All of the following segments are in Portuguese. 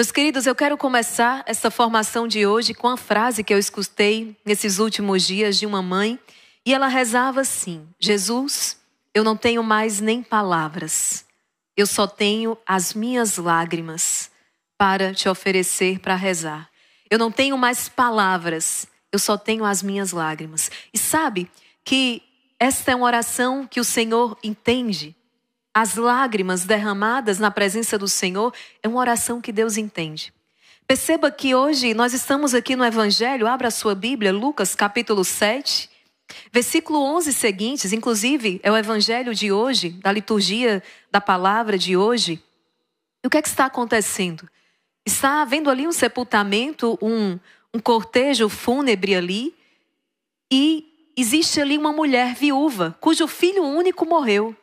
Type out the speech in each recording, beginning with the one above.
Meus queridos, eu quero começar essa formação de hoje com a frase que eu escutei nesses últimos dias de uma mãe, e ela rezava assim: Jesus, eu não tenho mais nem palavras, eu só tenho as minhas lágrimas para te oferecer para rezar. Eu não tenho mais palavras, eu só tenho as minhas lágrimas. E sabe que esta é uma oração que o Senhor entende as lágrimas derramadas na presença do Senhor é uma oração que Deus entende. Perceba que hoje nós estamos aqui no Evangelho, abra a sua Bíblia, Lucas capítulo 7, versículo 11 seguintes, inclusive é o Evangelho de hoje, da liturgia da palavra de hoje. E o que é que está acontecendo? Está havendo ali um sepultamento, um, um cortejo fúnebre ali, e existe ali uma mulher viúva, cujo filho único morreu.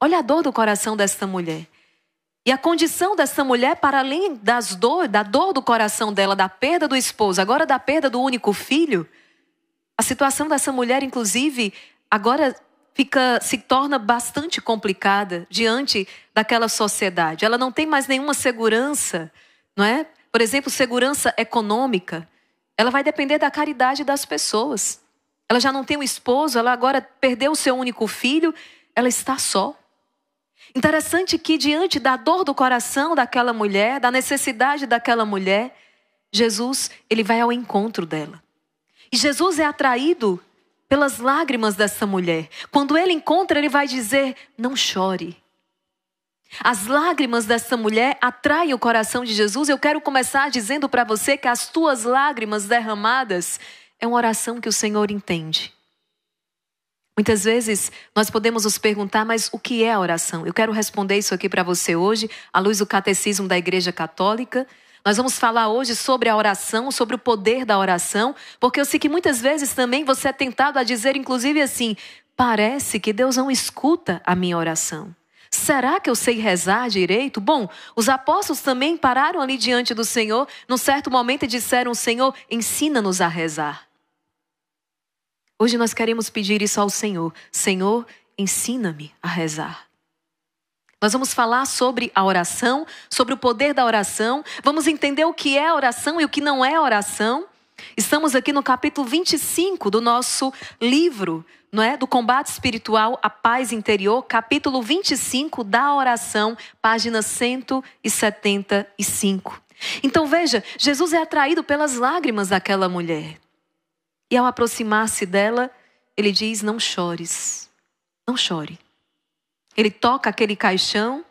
Olha a dor do coração desta mulher. E a condição dessa mulher, para além das dor, da dor do coração dela, da perda do esposo, agora da perda do único filho, a situação dessa mulher, inclusive, agora fica se torna bastante complicada diante daquela sociedade. Ela não tem mais nenhuma segurança, não é? Por exemplo, segurança econômica. Ela vai depender da caridade das pessoas. Ela já não tem um esposo, ela agora perdeu o seu único filho, ela está só. Interessante que, diante da dor do coração daquela mulher, da necessidade daquela mulher, Jesus ele vai ao encontro dela. E Jesus é atraído pelas lágrimas dessa mulher. Quando ele encontra, ele vai dizer: Não chore. As lágrimas dessa mulher atraem o coração de Jesus. Eu quero começar dizendo para você que as tuas lágrimas derramadas é uma oração que o Senhor entende. Muitas vezes nós podemos nos perguntar, mas o que é a oração? Eu quero responder isso aqui para você hoje, à luz do Catecismo da Igreja Católica. Nós vamos falar hoje sobre a oração, sobre o poder da oração, porque eu sei que muitas vezes também você é tentado a dizer, inclusive assim, parece que Deus não escuta a minha oração. Será que eu sei rezar direito? Bom, os apóstolos também pararam ali diante do Senhor, num certo momento e disseram: Senhor, ensina-nos a rezar. Hoje nós queremos pedir isso ao Senhor. Senhor, ensina-me a rezar. Nós vamos falar sobre a oração, sobre o poder da oração, vamos entender o que é oração e o que não é oração. Estamos aqui no capítulo 25 do nosso livro, não é? Do combate espiritual à paz interior, capítulo 25 da oração, página 175. Então veja, Jesus é atraído pelas lágrimas daquela mulher. E ao aproximar-se dela, ele diz: Não chores, não chore. Ele toca aquele caixão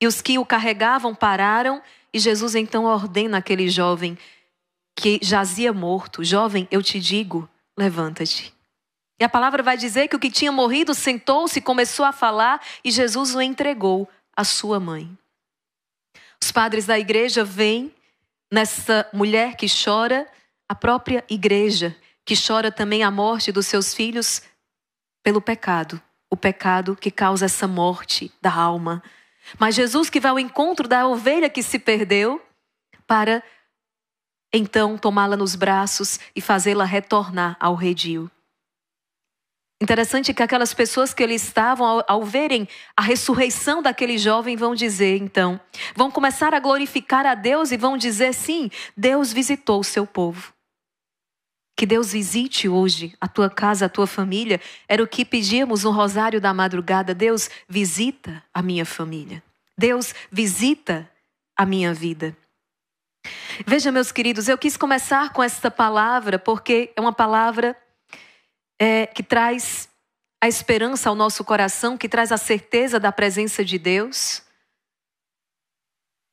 e os que o carregavam pararam, e Jesus então ordena aquele jovem que jazia morto: Jovem, eu te digo, levanta-te. E a palavra vai dizer que o que tinha morrido sentou-se, começou a falar e Jesus o entregou à sua mãe. Os padres da igreja veem nessa mulher que chora a própria igreja que chora também a morte dos seus filhos pelo pecado, o pecado que causa essa morte da alma. Mas Jesus que vai ao encontro da ovelha que se perdeu para então tomá-la nos braços e fazê-la retornar ao redil. Interessante que aquelas pessoas que ali estavam, ao, ao, verem a ressurreição daquele jovem, vão dizer então, vão começar a glorificar a Deus e vão dizer sim, Deus visitou o seu povo. Que Deus visite hoje a tua casa, a tua família. Era o que pedíamos no rosário da madrugada. Deus, visita a minha família. Deus, visita a minha vida. Veja, meus queridos, eu quis começar com esta palavra porque é uma palavra é, que traz a esperança ao nosso coração, que traz a certeza da presença de Deus.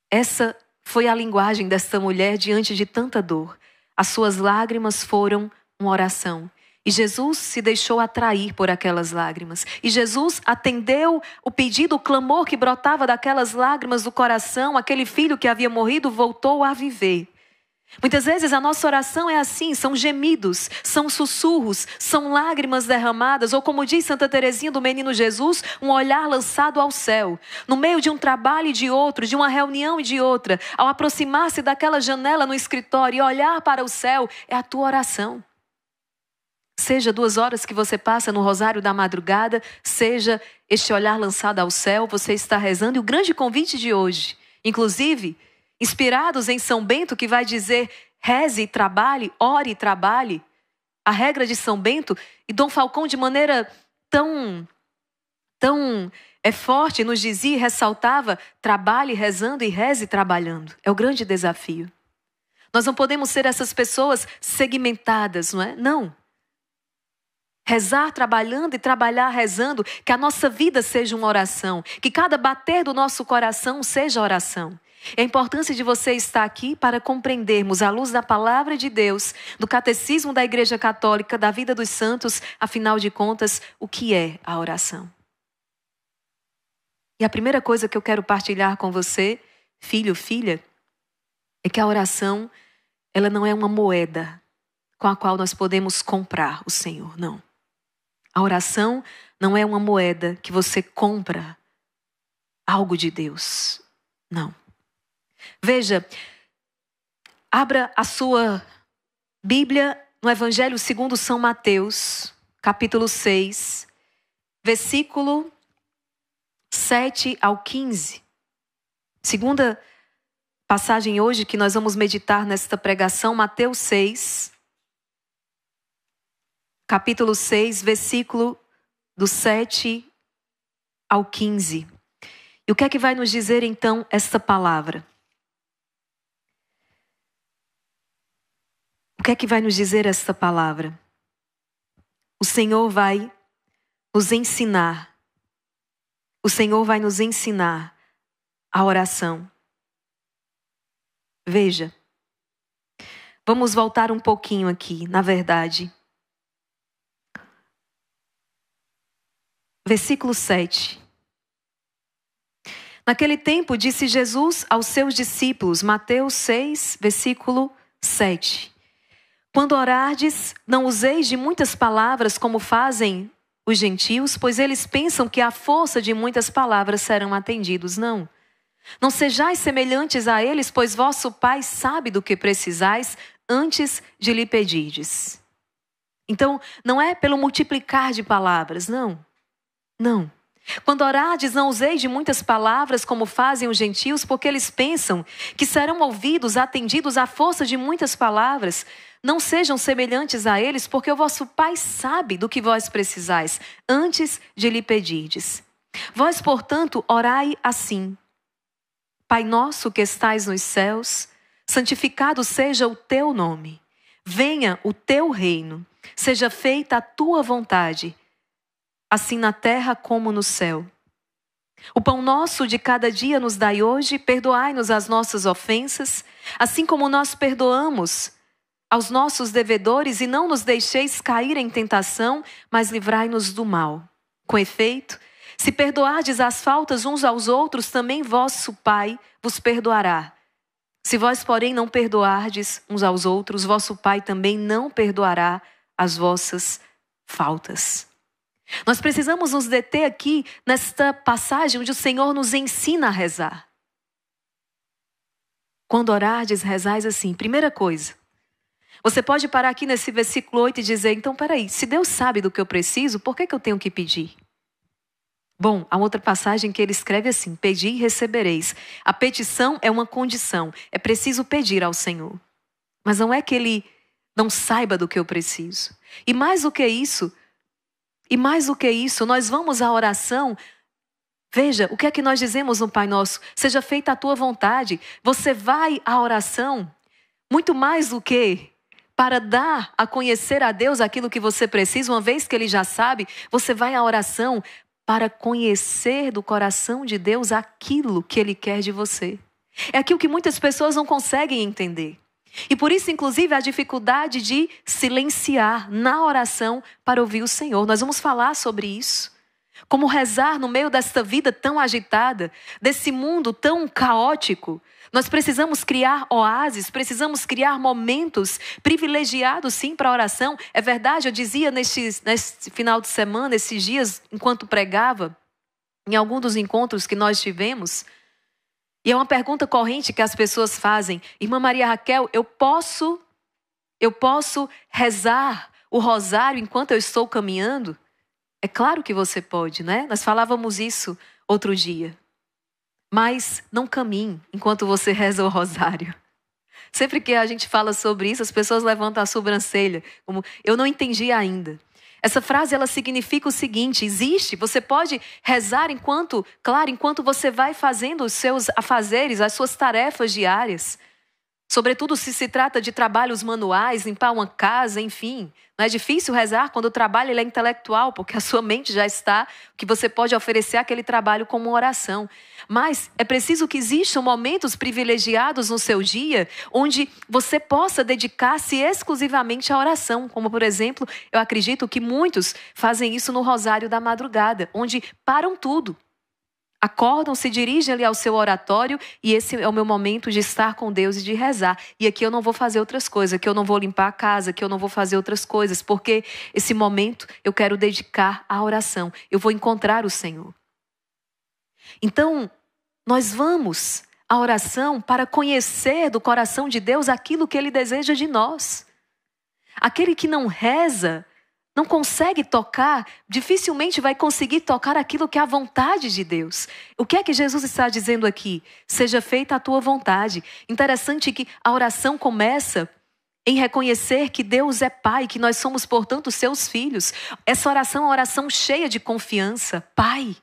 Essa foi a linguagem desta mulher diante de tanta dor. As suas lágrimas foram uma oração. E Jesus se deixou atrair por aquelas lágrimas. E Jesus atendeu o pedido, o clamor que brotava daquelas lágrimas do coração. Aquele filho que havia morrido voltou a viver. Muitas vezes a nossa oração é assim, são gemidos, são sussurros, são lágrimas derramadas, ou como diz Santa Teresinha do Menino Jesus, um olhar lançado ao céu. No meio de um trabalho e de outro, de uma reunião e de outra, ao aproximar-se daquela janela no escritório e olhar para o céu, é a tua oração. Seja duas horas que você passa no rosário da madrugada, seja este olhar lançado ao céu, você está rezando. E o grande convite de hoje, inclusive, inspirados em São Bento, que vai dizer: reze e trabalhe, ore e trabalhe. A regra de São Bento e Dom Falcão, de maneira tão, tão é forte, nos dizia e ressaltava: trabalhe rezando e reze trabalhando. É o grande desafio. Nós não podemos ser essas pessoas segmentadas, não é? Não. Rezar trabalhando e trabalhar rezando, que a nossa vida seja uma oração, que cada bater do nosso coração seja oração. É a importância de você estar aqui para compreendermos, à luz da palavra de Deus, do catecismo da Igreja Católica, da vida dos santos, afinal de contas, o que é a oração. E a primeira coisa que eu quero partilhar com você, filho, filha, é que a oração, ela não é uma moeda com a qual nós podemos comprar o Senhor, não. A oração não é uma moeda que você compra algo de Deus, não. Veja, abra a sua Bíblia no Evangelho segundo São Mateus, capítulo 6, versículo 7 ao 15. Segunda passagem hoje que nós vamos meditar nesta pregação, Mateus 6, capítulo 6, versículo do 7 ao 15. E o que é que vai nos dizer então esta palavra? O que é que vai nos dizer esta palavra? O Senhor vai nos ensinar. O Senhor vai nos ensinar a oração. Veja. Vamos voltar um pouquinho aqui, na verdade. Versículo 7. Naquele tempo disse Jesus aos seus discípulos, Mateus 6, versículo 7. Quando orardes, não useis de muitas palavras como fazem os gentios, pois eles pensam que à força de muitas palavras serão atendidos. Não. Não sejais semelhantes a eles, pois vosso Pai sabe do que precisais antes de lhe pedirdes. Então, não é pelo multiplicar de palavras, não. Não. Quando orardes, não useis de muitas palavras como fazem os gentios, porque eles pensam que serão ouvidos, atendidos à força de muitas palavras. Não sejam semelhantes a eles, porque o vosso Pai sabe do que vós precisais antes de lhe pedirdes. Vós, portanto, orai assim: Pai nosso que estais nos céus, santificado seja o teu nome. Venha o teu reino, seja feita a tua vontade, assim na terra como no céu. O pão nosso de cada dia nos dai hoje, perdoai-nos as nossas ofensas, assim como nós perdoamos aos nossos devedores e não nos deixeis cair em tentação, mas livrai-nos do mal. Com efeito, se perdoardes as faltas uns aos outros, também vosso Pai vos perdoará. Se vós, porém, não perdoardes uns aos outros, vosso Pai também não perdoará as vossas faltas. Nós precisamos nos deter aqui nesta passagem onde o Senhor nos ensina a rezar. Quando orardes, rezais assim. Primeira coisa, você pode parar aqui nesse versículo 8 e dizer: então, peraí, se Deus sabe do que eu preciso, por que, que eu tenho que pedir? Bom, há outra passagem que ele escreve assim: Pedi e recebereis. A petição é uma condição, é preciso pedir ao Senhor. Mas não é que ele não saiba do que eu preciso. E mais do que isso, e mais do que isso, nós vamos à oração Veja, o que é que nós dizemos no Pai Nosso? Seja feita a tua vontade. Você vai à oração muito mais do que para dar a conhecer a Deus aquilo que você precisa, uma vez que Ele já sabe, você vai à oração para conhecer do coração de Deus aquilo que Ele quer de você. É aquilo que muitas pessoas não conseguem entender. E por isso, inclusive, a dificuldade de silenciar na oração para ouvir o Senhor. Nós vamos falar sobre isso. Como rezar no meio desta vida tão agitada, desse mundo tão caótico? Nós precisamos criar oásis, precisamos criar momentos privilegiados, sim, para oração. É verdade, eu dizia neste, neste final de semana, esses dias, enquanto pregava, em algum dos encontros que nós tivemos, e é uma pergunta corrente que as pessoas fazem: Irmã Maria Raquel, eu posso, eu posso rezar o rosário enquanto eu estou caminhando? É claro que você pode, né? Nós falávamos isso outro dia. Mas não caminhe enquanto você reza o rosário. Sempre que a gente fala sobre isso, as pessoas levantam a sobrancelha, como eu não entendi ainda. Essa frase ela significa o seguinte: existe, você pode rezar enquanto, claro, enquanto você vai fazendo os seus afazeres, as suas tarefas diárias. Sobretudo se se trata de trabalhos manuais, limpar uma casa, enfim. Não é difícil rezar quando o trabalho é intelectual, porque a sua mente já está, que você pode oferecer aquele trabalho como uma oração. Mas é preciso que existam momentos privilegiados no seu dia onde você possa dedicar-se exclusivamente à oração. Como, por exemplo, eu acredito que muitos fazem isso no Rosário da Madrugada, onde param tudo acordam, se dirigem ali ao seu oratório e esse é o meu momento de estar com Deus e de rezar. E aqui eu não vou fazer outras coisas, que eu não vou limpar a casa, que eu não vou fazer outras coisas, porque esse momento eu quero dedicar à oração. Eu vou encontrar o Senhor. Então, nós vamos à oração para conhecer do coração de Deus aquilo que ele deseja de nós. Aquele que não reza, não consegue tocar, dificilmente vai conseguir tocar aquilo que é a vontade de Deus. O que é que Jesus está dizendo aqui? Seja feita a tua vontade. Interessante que a oração começa em reconhecer que Deus é Pai, que nós somos, portanto, seus filhos. Essa oração é uma oração cheia de confiança. Pai.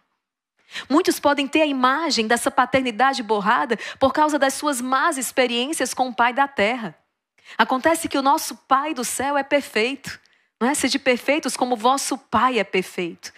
Muitos podem ter a imagem dessa paternidade borrada por causa das suas más experiências com o Pai da terra. Acontece que o nosso Pai do céu é perfeito. Não é? Sede perfeitos como vosso Pai é perfeito.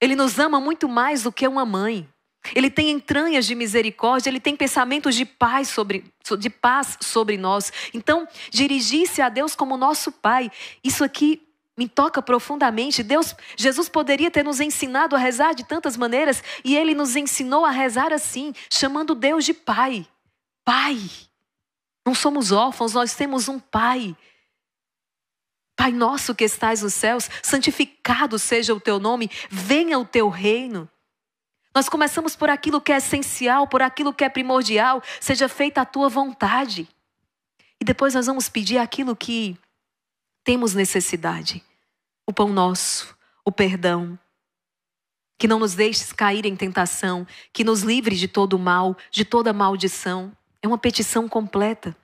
Ele nos ama muito mais do que uma mãe. Ele tem entranhas de misericórdia, ele tem pensamentos de paz sobre, de paz sobre nós. Então, dirigir-se a Deus como nosso Pai, isso aqui me toca profundamente. Deus, Jesus poderia ter nos ensinado a rezar de tantas maneiras e ele nos ensinou a rezar assim, chamando Deus de Pai. Pai. Não somos órfãos, nós temos um Pai Pai nosso que estás nos céus, santificado seja o teu nome, venha o teu reino. Nós começamos por aquilo que é essencial, por aquilo que é primordial, seja feita a tua vontade. E depois nós vamos pedir aquilo que temos necessidade: o pão nosso, o perdão. Que não nos deixes cair em tentação, que nos livre de todo mal, de toda maldição. É uma petição completa.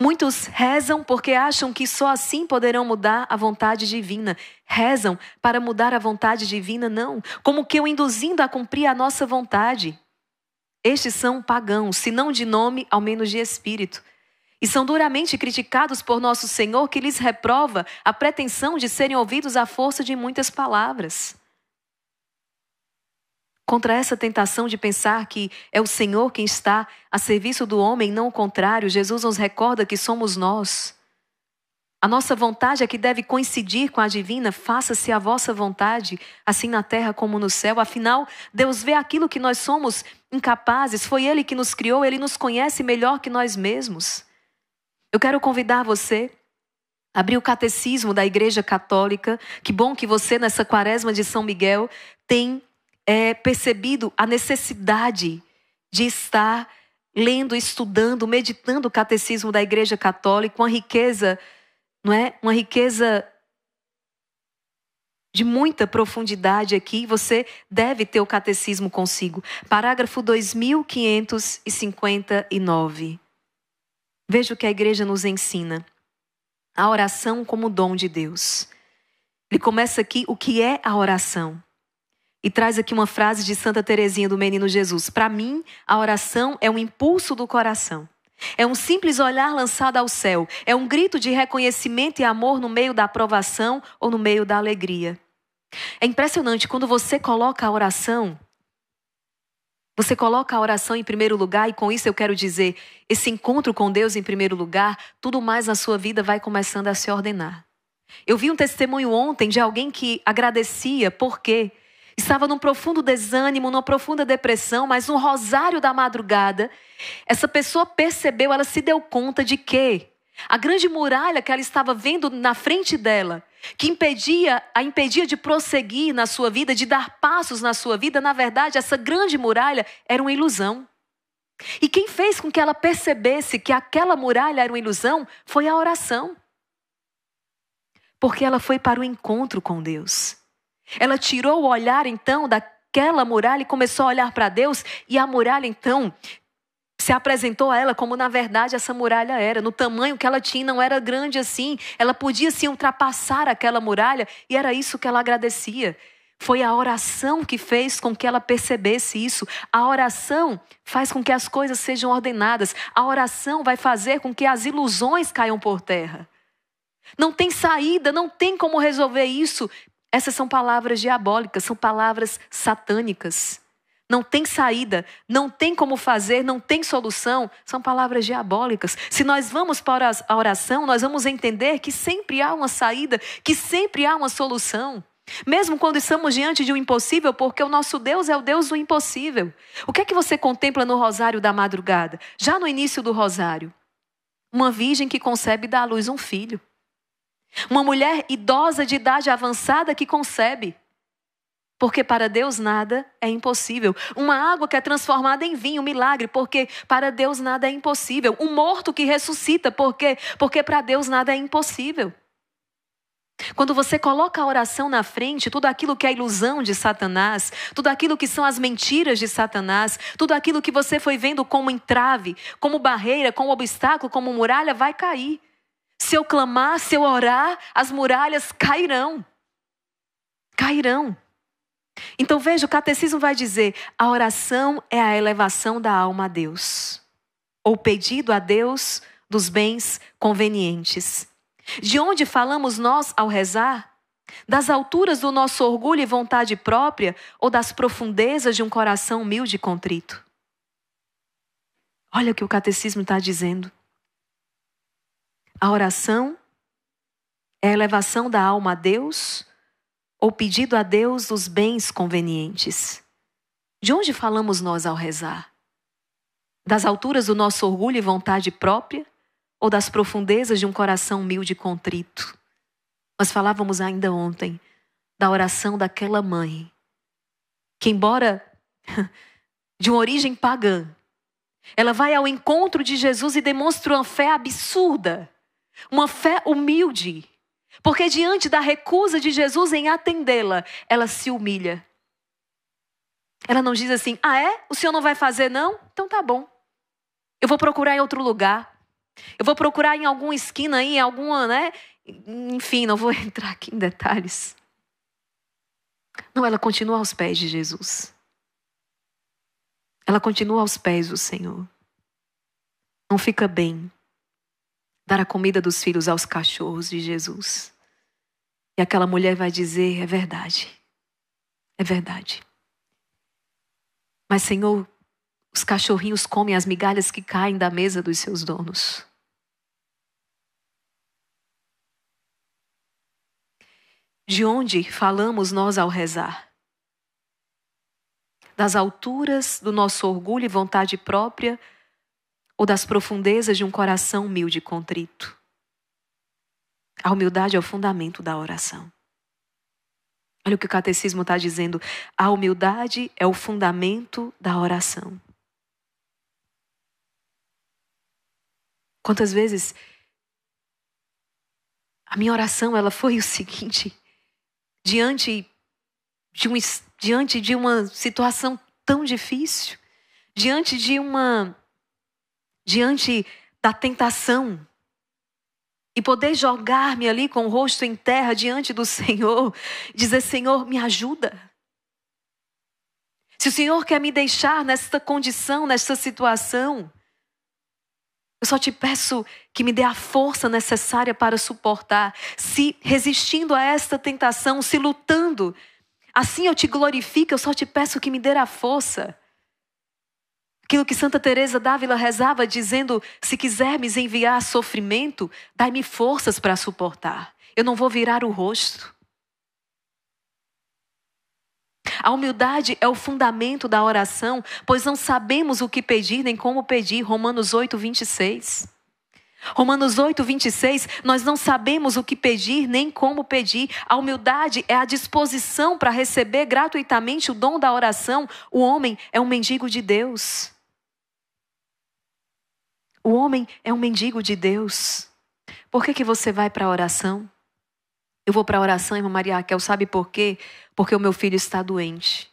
Muitos rezam porque acham que só assim poderão mudar a vontade divina. Rezam para mudar a vontade divina, não, como que o induzindo a cumprir a nossa vontade. Estes são pagãos, se não de nome, ao menos de espírito. E são duramente criticados por nosso Senhor, que lhes reprova a pretensão de serem ouvidos à força de muitas palavras. Contra essa tentação de pensar que é o Senhor quem está a serviço do homem, não o contrário, Jesus nos recorda que somos nós. A nossa vontade é que deve coincidir com a divina, faça-se a vossa vontade, assim na terra como no céu. Afinal, Deus vê aquilo que nós somos incapazes, foi Ele que nos criou, Ele nos conhece melhor que nós mesmos. Eu quero convidar você a abrir o catecismo da Igreja Católica. Que bom que você, nessa quaresma de São Miguel, tem é, percebido a necessidade de estar lendo, estudando, meditando o catecismo da Igreja Católica, uma riqueza, não é? Uma riqueza de muita profundidade aqui, você deve ter o catecismo consigo. Parágrafo 2559. Veja o que a igreja nos ensina. A oração como dom de Deus. Ele começa aqui o que é a oração e traz aqui uma frase de Santa Teresinha do Menino Jesus. Para mim, a oração é um impulso do coração. É um simples olhar lançado ao céu, é um grito de reconhecimento e amor no meio da aprovação ou no meio da alegria. É impressionante quando você coloca a oração, você coloca a oração em primeiro lugar, e com isso eu quero dizer, esse encontro com Deus em primeiro lugar, tudo mais na sua vida vai começando a se ordenar. Eu vi um testemunho ontem de alguém que agradecia porque Estava num profundo desânimo, numa profunda depressão, mas no rosário da madrugada, essa pessoa percebeu, ela se deu conta de que a grande muralha que ela estava vendo na frente dela, que impedia, a impedia de prosseguir na sua vida, de dar passos na sua vida, na verdade, essa grande muralha era uma ilusão. E quem fez com que ela percebesse que aquela muralha era uma ilusão foi a oração. Porque ela foi para o encontro com Deus. Ela tirou o olhar então daquela muralha e começou a olhar para Deus, e a muralha então se apresentou a ela como na verdade essa muralha era. No tamanho que ela tinha, não era grande assim. Ela podia sim ultrapassar aquela muralha e era isso que ela agradecia. Foi a oração que fez com que ela percebesse isso. A oração faz com que as coisas sejam ordenadas. A oração vai fazer com que as ilusões caiam por terra. Não tem saída, não tem como resolver isso. Essas são palavras diabólicas, são palavras satânicas. Não tem saída, não tem como fazer, não tem solução, são palavras diabólicas. Se nós vamos para a oração, nós vamos entender que sempre há uma saída, que sempre há uma solução. Mesmo quando estamos diante de um impossível, porque o nosso Deus é o Deus do impossível. O que é que você contempla no rosário da madrugada? Já no início do rosário, uma virgem que concebe e dá à luz um filho. Uma mulher idosa de idade avançada que concebe. Porque para Deus nada é impossível. Uma água que é transformada em vinho, um milagre, porque para Deus nada é impossível. Um morto que ressuscita, porque porque para Deus nada é impossível. Quando você coloca a oração na frente, tudo aquilo que é ilusão de Satanás, tudo aquilo que são as mentiras de Satanás, tudo aquilo que você foi vendo como entrave, como barreira, como obstáculo, como muralha, vai cair. Se eu clamar, se eu orar, as muralhas cairão. Cairão. Então veja, o catecismo vai dizer: a oração é a elevação da alma a Deus, ou pedido a Deus dos bens convenientes. De onde falamos nós ao rezar? Das alturas do nosso orgulho e vontade própria ou das profundezas de um coração humilde e contrito? Olha o que o catecismo está dizendo. A oração é a elevação da alma a Deus ou pedido a Deus dos bens convenientes. De onde falamos nós ao rezar? Das alturas do nosso orgulho e vontade própria ou das profundezas de um coração humilde e contrito? Nós falávamos ainda ontem da oração daquela mãe, que, embora de uma origem pagã, ela vai ao encontro de Jesus e demonstra uma fé absurda uma fé humilde. Porque diante da recusa de Jesus em atendê-la, ela se humilha. Ela não diz assim: "Ah é? O senhor não vai fazer não? Então tá bom. Eu vou procurar em outro lugar. Eu vou procurar em alguma esquina aí, em alguma, né? Enfim, não vou entrar aqui em detalhes. Não, ela continua aos pés de Jesus. Ela continua aos pés do Senhor. Não fica bem dar a comida dos filhos aos cachorros de Jesus. E aquela mulher vai dizer: é verdade, é verdade. Mas, Senhor, os cachorrinhos comem as migalhas que caem da mesa dos seus donos. De onde falamos nós ao rezar? Das alturas do nosso orgulho e vontade própria ou das profundezas de um coração humilde e contrito. A humildade é o fundamento da oração. Olha o que o catecismo está dizendo. A humildade é o fundamento da oração. Quantas vezes a minha oração ela foi o seguinte: diante de, um, diante de uma situação tão difícil, diante de uma diante da tentação e poder jogar-me ali com o rosto em terra diante do Senhor, dizer: Senhor, me ajuda. Se o Senhor quer me deixar nesta condição, nesta situação, eu só te peço que me dê a força necessária para suportar. Se resistindo a esta tentação, se lutando, assim eu te glorifico, eu só te peço que me dê a força Aquilo que Santa Teresa d'Ávila rezava dizendo: "Se quisermes enviar sofrimento, dai-me forças para suportar. Eu não vou virar o rosto." A humildade é o fundamento da oração, pois não sabemos o que pedir nem como pedir. Romanos 8, 26. Romanos 8, 26, nós não sabemos o que pedir nem como pedir. A humildade é a disposição para receber gratuitamente o dom da oração. O homem é um mendigo de Deus. O homem é um mendigo de Deus. Por que, que você vai para a oração? Eu vou para a oração, irmã Maria Raquel, sabe por quê? Porque o meu filho está doente.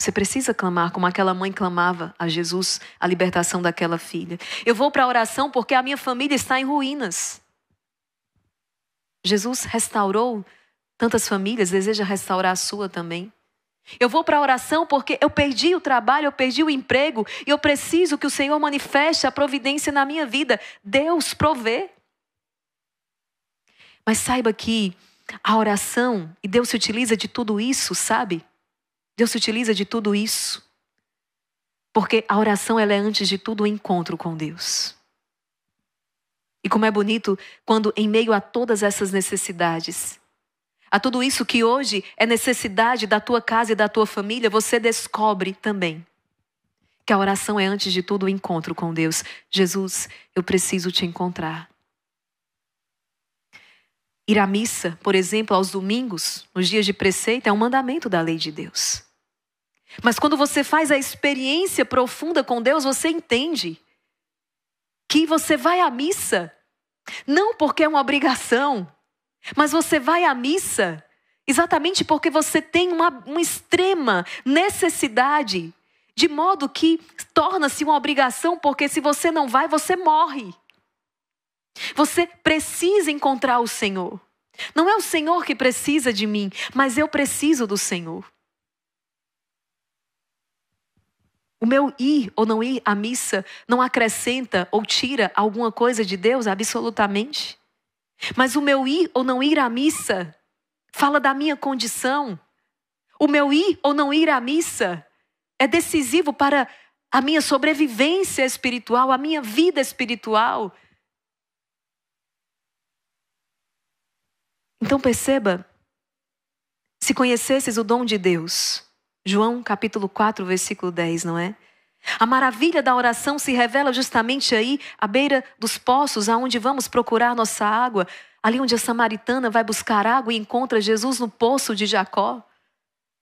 Você precisa clamar, como aquela mãe clamava a Jesus, a libertação daquela filha. Eu vou para a oração porque a minha família está em ruínas. Jesus restaurou tantas famílias, deseja restaurar a sua também. Eu vou para a oração porque eu perdi o trabalho, eu perdi o emprego e eu preciso que o Senhor manifeste a providência na minha vida. Deus provê. Mas saiba que a oração, e Deus se utiliza de tudo isso, sabe? Deus se utiliza de tudo isso. Porque a oração ela é antes de tudo o um encontro com Deus. E como é bonito quando em meio a todas essas necessidades, a tudo isso que hoje é necessidade da tua casa e da tua família, você descobre também que a oração é, antes de tudo, o encontro com Deus. Jesus, eu preciso te encontrar. Ir à missa, por exemplo, aos domingos, nos dias de preceito, é um mandamento da lei de Deus. Mas quando você faz a experiência profunda com Deus, você entende que você vai à missa não porque é uma obrigação, mas você vai à missa exatamente porque você tem uma, uma extrema necessidade, de modo que torna-se uma obrigação, porque se você não vai, você morre. Você precisa encontrar o Senhor. Não é o Senhor que precisa de mim, mas eu preciso do Senhor. O meu ir ou não ir à missa não acrescenta ou tira alguma coisa de Deus absolutamente. Mas o meu ir ou não ir à missa fala da minha condição. O meu ir ou não ir à missa é decisivo para a minha sobrevivência espiritual, a minha vida espiritual. Então perceba, se conhecesses o dom de Deus, João capítulo 4, versículo 10, não é? A maravilha da oração se revela justamente aí, à beira dos poços, aonde vamos procurar nossa água, ali onde a samaritana vai buscar água e encontra Jesus no poço de Jacó.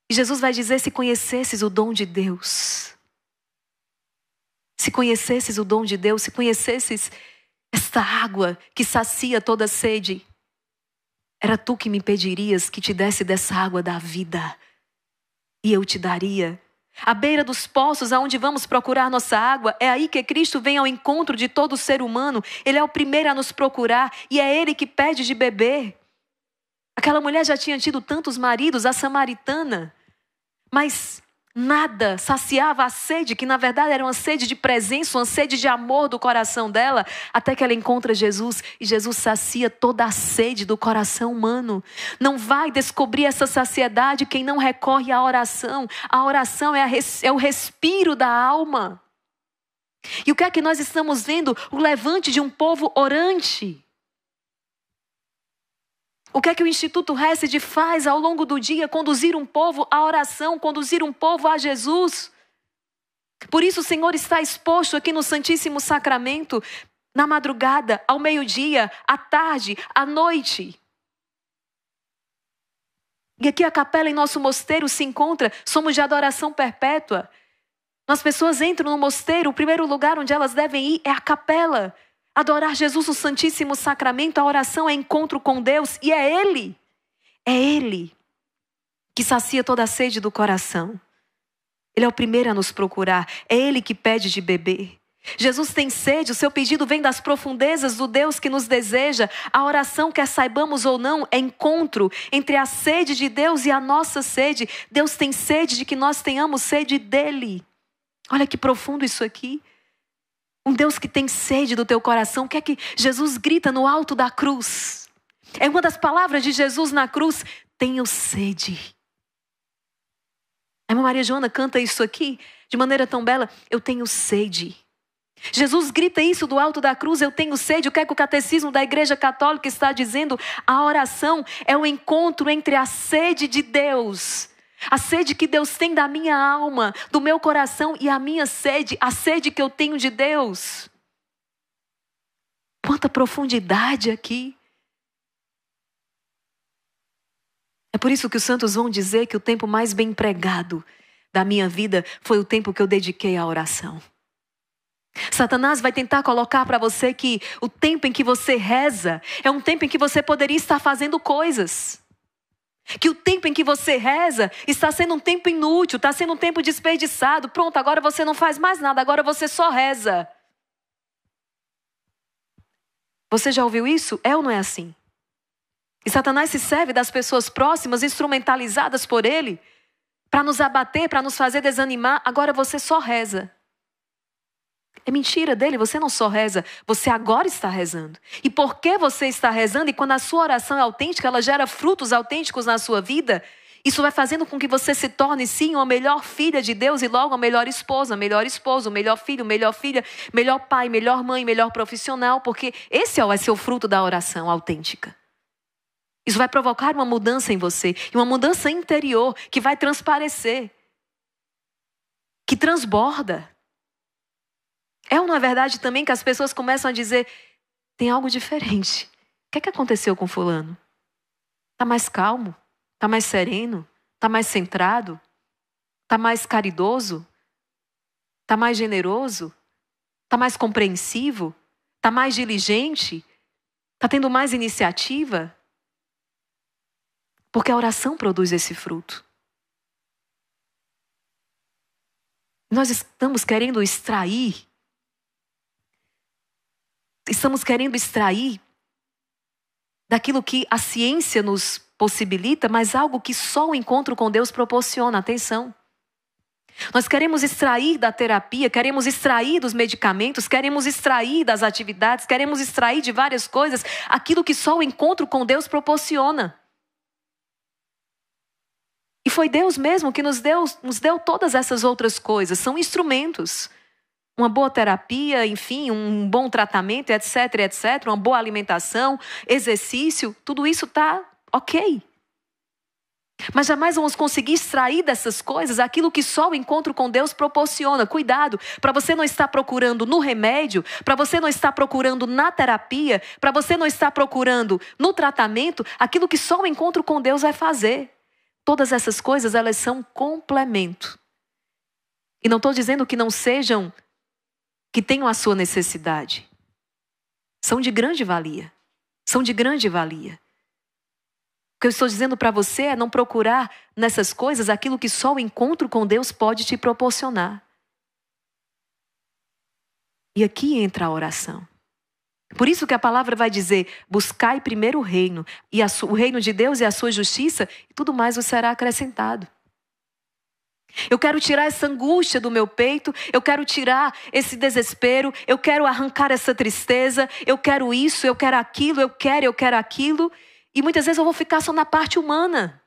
E Jesus vai dizer: se conhecesses o dom de Deus, se conhecesses o dom de Deus, se conhecesses esta água que sacia toda sede, era tu que me pedirias que te desse dessa água da vida, e eu te daria à beira dos poços aonde vamos procurar nossa água, é aí que Cristo vem ao encontro de todo ser humano. Ele é o primeiro a nos procurar e é ele que pede de beber. Aquela mulher já tinha tido tantos maridos, a samaritana. Mas Nada saciava a sede, que na verdade era uma sede de presença, uma sede de amor do coração dela, até que ela encontra Jesus e Jesus sacia toda a sede do coração humano. Não vai descobrir essa saciedade quem não recorre à oração. A oração é, a res, é o respiro da alma. E o que é que nós estamos vendo? O levante de um povo orante. O que é que o Instituto Récide faz ao longo do dia? Conduzir um povo à oração, conduzir um povo a Jesus. Por isso o Senhor está exposto aqui no Santíssimo Sacramento, na madrugada, ao meio-dia, à tarde, à noite. E aqui a capela em nosso mosteiro se encontra, somos de adoração perpétua. As pessoas entram no mosteiro, o primeiro lugar onde elas devem ir é a capela. Adorar Jesus, o Santíssimo Sacramento, a oração é encontro com Deus e é Ele, é Ele que sacia toda a sede do coração. Ele é o primeiro a nos procurar, é Ele que pede de beber. Jesus tem sede, o seu pedido vem das profundezas do Deus que nos deseja. A oração, quer saibamos ou não, é encontro entre a sede de Deus e a nossa sede. Deus tem sede de que nós tenhamos sede dele. Olha que profundo isso aqui. Um Deus que tem sede do teu coração, o que é que Jesus grita no alto da cruz. É uma das palavras de Jesus na cruz: tenho sede. A irmã Maria Joana canta isso aqui de maneira tão bela: eu tenho sede. Jesus grita isso do alto da cruz: eu tenho sede. O que é que o catecismo da Igreja Católica está dizendo? A oração é o encontro entre a sede de Deus a sede que Deus tem da minha alma, do meu coração e a minha sede, a sede que eu tenho de Deus. Quanta profundidade aqui. É por isso que os santos vão dizer que o tempo mais bem empregado da minha vida foi o tempo que eu dediquei à oração. Satanás vai tentar colocar para você que o tempo em que você reza é um tempo em que você poderia estar fazendo coisas. Que o tempo em que você reza está sendo um tempo inútil, está sendo um tempo desperdiçado. Pronto, agora você não faz mais nada, agora você só reza. Você já ouviu isso? É ou não é assim? E Satanás se serve das pessoas próximas, instrumentalizadas por ele, para nos abater, para nos fazer desanimar. Agora você só reza. É mentira dele, você não só reza, você agora está rezando. E por que você está rezando? E quando a sua oração é autêntica, ela gera frutos autênticos na sua vida. Isso vai fazendo com que você se torne, sim, uma melhor filha de Deus e logo uma melhor esposa, melhor esposo, melhor filho, melhor filha, melhor pai, melhor mãe, melhor profissional, porque esse vai é ser o é fruto da oração autêntica. Isso vai provocar uma mudança em você, uma mudança interior que vai transparecer, que transborda. É ou não é verdade também que as pessoas começam a dizer: tem algo diferente. O que é que aconteceu com Fulano? Está mais calmo? Está mais sereno? Está mais centrado? Está mais caridoso? Está mais generoso? Está mais compreensivo? Está mais diligente? Está tendo mais iniciativa? Porque a oração produz esse fruto. Nós estamos querendo extrair estamos querendo extrair daquilo que a ciência nos possibilita, mas algo que só o encontro com Deus proporciona. Atenção. Nós queremos extrair da terapia, queremos extrair dos medicamentos, queremos extrair das atividades, queremos extrair de várias coisas aquilo que só o encontro com Deus proporciona. E foi Deus mesmo que nos deu, nos deu todas essas outras coisas, são instrumentos uma boa terapia, enfim, um bom tratamento, etc, etc, uma boa alimentação, exercício, tudo isso está ok. Mas jamais vamos conseguir extrair dessas coisas aquilo que só o encontro com Deus proporciona. Cuidado, para você não estar procurando no remédio, para você não estar procurando na terapia, para você não estar procurando no tratamento, aquilo que só o encontro com Deus vai fazer. Todas essas coisas, elas são complemento. E não estou dizendo que não sejam que tenham a sua necessidade são de grande valia. São de grande valia. O que eu estou dizendo para você é não procurar nessas coisas aquilo que só o encontro com Deus pode te proporcionar. E aqui entra a oração. Por isso que a palavra vai dizer: buscai primeiro o reino, e o reino de Deus e a sua justiça, e tudo mais vos será acrescentado. Eu quero tirar essa angústia do meu peito, eu quero tirar esse desespero, eu quero arrancar essa tristeza, eu quero isso, eu quero aquilo, eu quero, eu quero aquilo. E muitas vezes eu vou ficar só na parte humana.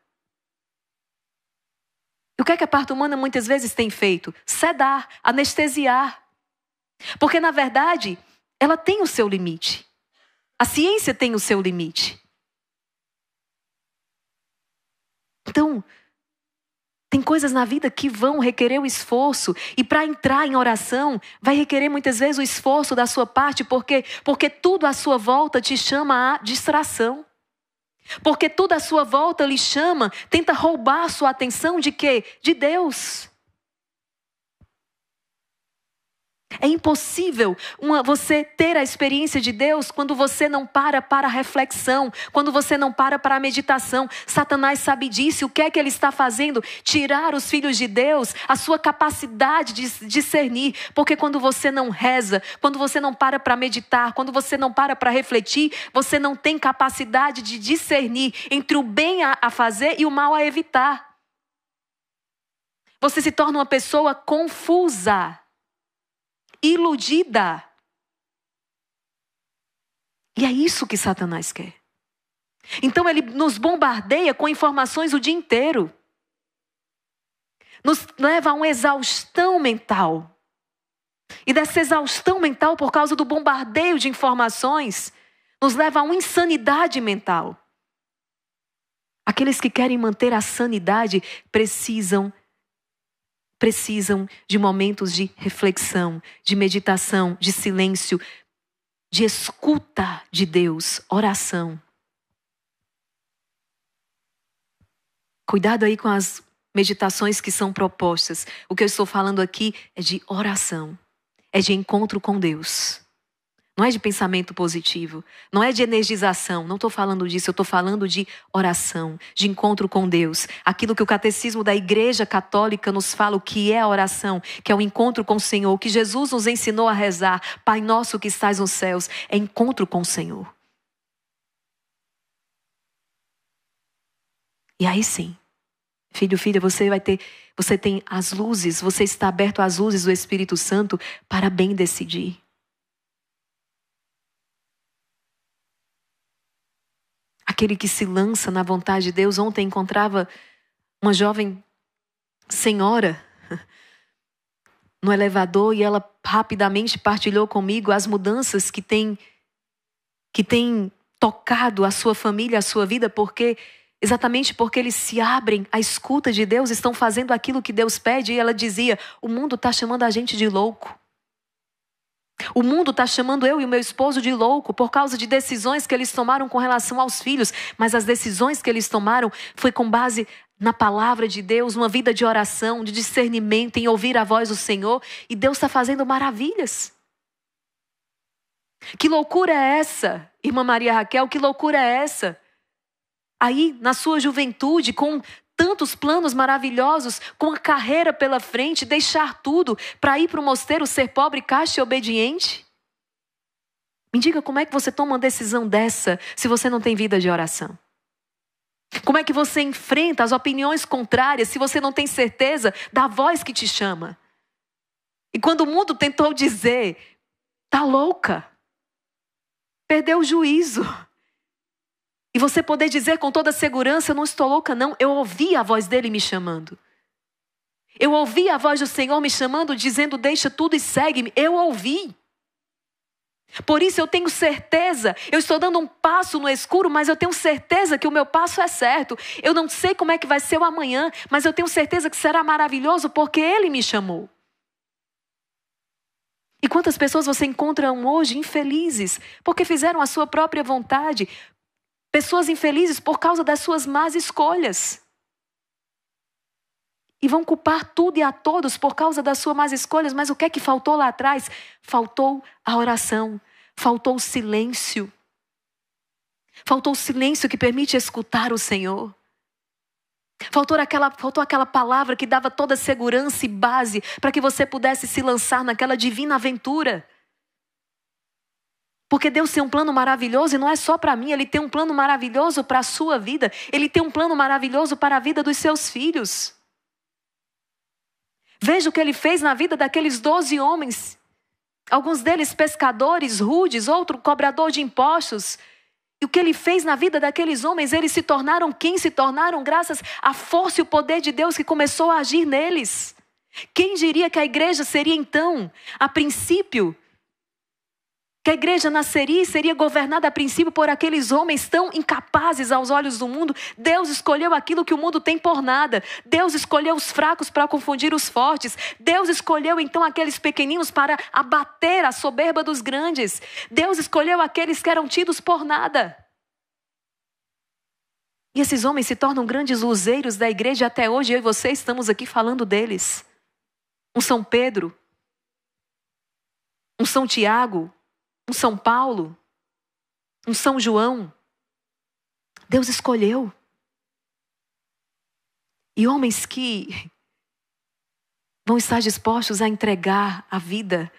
E o que é que a parte humana muitas vezes tem feito? Sedar, anestesiar. Porque, na verdade, ela tem o seu limite. A ciência tem o seu limite. Então, coisas na vida que vão requerer o esforço e para entrar em oração vai requerer muitas vezes o esforço da sua parte, porque porque tudo à sua volta te chama a distração. Porque tudo à sua volta lhe chama, tenta roubar a sua atenção de quê? De Deus. É impossível uma, você ter a experiência de Deus quando você não para para a reflexão, quando você não para para a meditação. Satanás sabe disso. O que é que ele está fazendo? Tirar os filhos de Deus, a sua capacidade de discernir. Porque quando você não reza, quando você não para para meditar, quando você não para para refletir, você não tem capacidade de discernir entre o bem a fazer e o mal a evitar. Você se torna uma pessoa confusa iludida. E é isso que Satanás quer. Então ele nos bombardeia com informações o dia inteiro. Nos leva a uma exaustão mental. E dessa exaustão mental, por causa do bombardeio de informações, nos leva a uma insanidade mental. Aqueles que querem manter a sanidade precisam precisam de momentos de reflexão, de meditação, de silêncio, de escuta de Deus, oração. Cuidado aí com as meditações que são propostas. O que eu estou falando aqui é de oração, é de encontro com Deus. Não é de pensamento positivo, não é de energização, não estou falando disso, eu estou falando de oração, de encontro com Deus. Aquilo que o catecismo da Igreja Católica nos fala, o que é a oração, que é o encontro com o Senhor, que Jesus nos ensinou a rezar, Pai nosso que estás nos céus, é encontro com o Senhor. E aí sim, filho, filha, você vai ter, você tem as luzes, você está aberto às luzes do Espírito Santo para bem decidir aquele que se lança na vontade de Deus. Ontem encontrava uma jovem senhora no elevador e ela rapidamente partilhou comigo as mudanças que tem que tem tocado a sua família, a sua vida, porque exatamente porque eles se abrem à escuta de Deus, estão fazendo aquilo que Deus pede e ela dizia: "O mundo está chamando a gente de louco". O mundo está chamando eu e o meu esposo de louco por causa de decisões que eles tomaram com relação aos filhos, mas as decisões que eles tomaram foi com base na palavra de Deus, uma vida de oração, de discernimento, em ouvir a voz do Senhor, e Deus está fazendo maravilhas. Que loucura é essa, irmã Maria Raquel? Que loucura é essa? Aí, na sua juventude, com tantos planos maravilhosos, com a carreira pela frente, deixar tudo para ir para o mosteiro ser pobre, caixa e obediente? Me diga como é que você toma uma decisão dessa se você não tem vida de oração? Como é que você enfrenta as opiniões contrárias se você não tem certeza da voz que te chama? E quando o mundo tentou dizer, tá louca, perdeu o juízo, e você poder dizer com toda segurança: Eu não estou louca, não. Eu ouvi a voz dele me chamando. Eu ouvi a voz do Senhor me chamando, dizendo: Deixa tudo e segue-me. Eu ouvi. Por isso eu tenho certeza, eu estou dando um passo no escuro, mas eu tenho certeza que o meu passo é certo. Eu não sei como é que vai ser o amanhã, mas eu tenho certeza que será maravilhoso porque ele me chamou. E quantas pessoas você encontra hoje infelizes porque fizeram a sua própria vontade, Pessoas infelizes por causa das suas más escolhas. E vão culpar tudo e a todos por causa das suas más escolhas, mas o que é que faltou lá atrás? Faltou a oração, faltou o silêncio. Faltou o silêncio que permite escutar o Senhor. Faltou aquela, faltou aquela palavra que dava toda segurança e base para que você pudesse se lançar naquela divina aventura. Porque Deus tem um plano maravilhoso e não é só para mim, Ele tem um plano maravilhoso para a sua vida, Ele tem um plano maravilhoso para a vida dos seus filhos. Veja o que Ele fez na vida daqueles doze homens, alguns deles pescadores rudes, outro cobrador de impostos. E o que Ele fez na vida daqueles homens, eles se tornaram quem se tornaram graças à força e o poder de Deus que começou a agir neles. Quem diria que a igreja seria então, a princípio, que a igreja nasceria e seria governada a princípio por aqueles homens tão incapazes aos olhos do mundo. Deus escolheu aquilo que o mundo tem por nada. Deus escolheu os fracos para confundir os fortes. Deus escolheu então aqueles pequeninos para abater a soberba dos grandes. Deus escolheu aqueles que eram tidos por nada. E esses homens se tornam grandes luzeiros da igreja até hoje. Eu e você estamos aqui falando deles. Um São Pedro, um São Tiago, um São Paulo, um São João. Deus escolheu. E homens que vão estar dispostos a entregar a vida.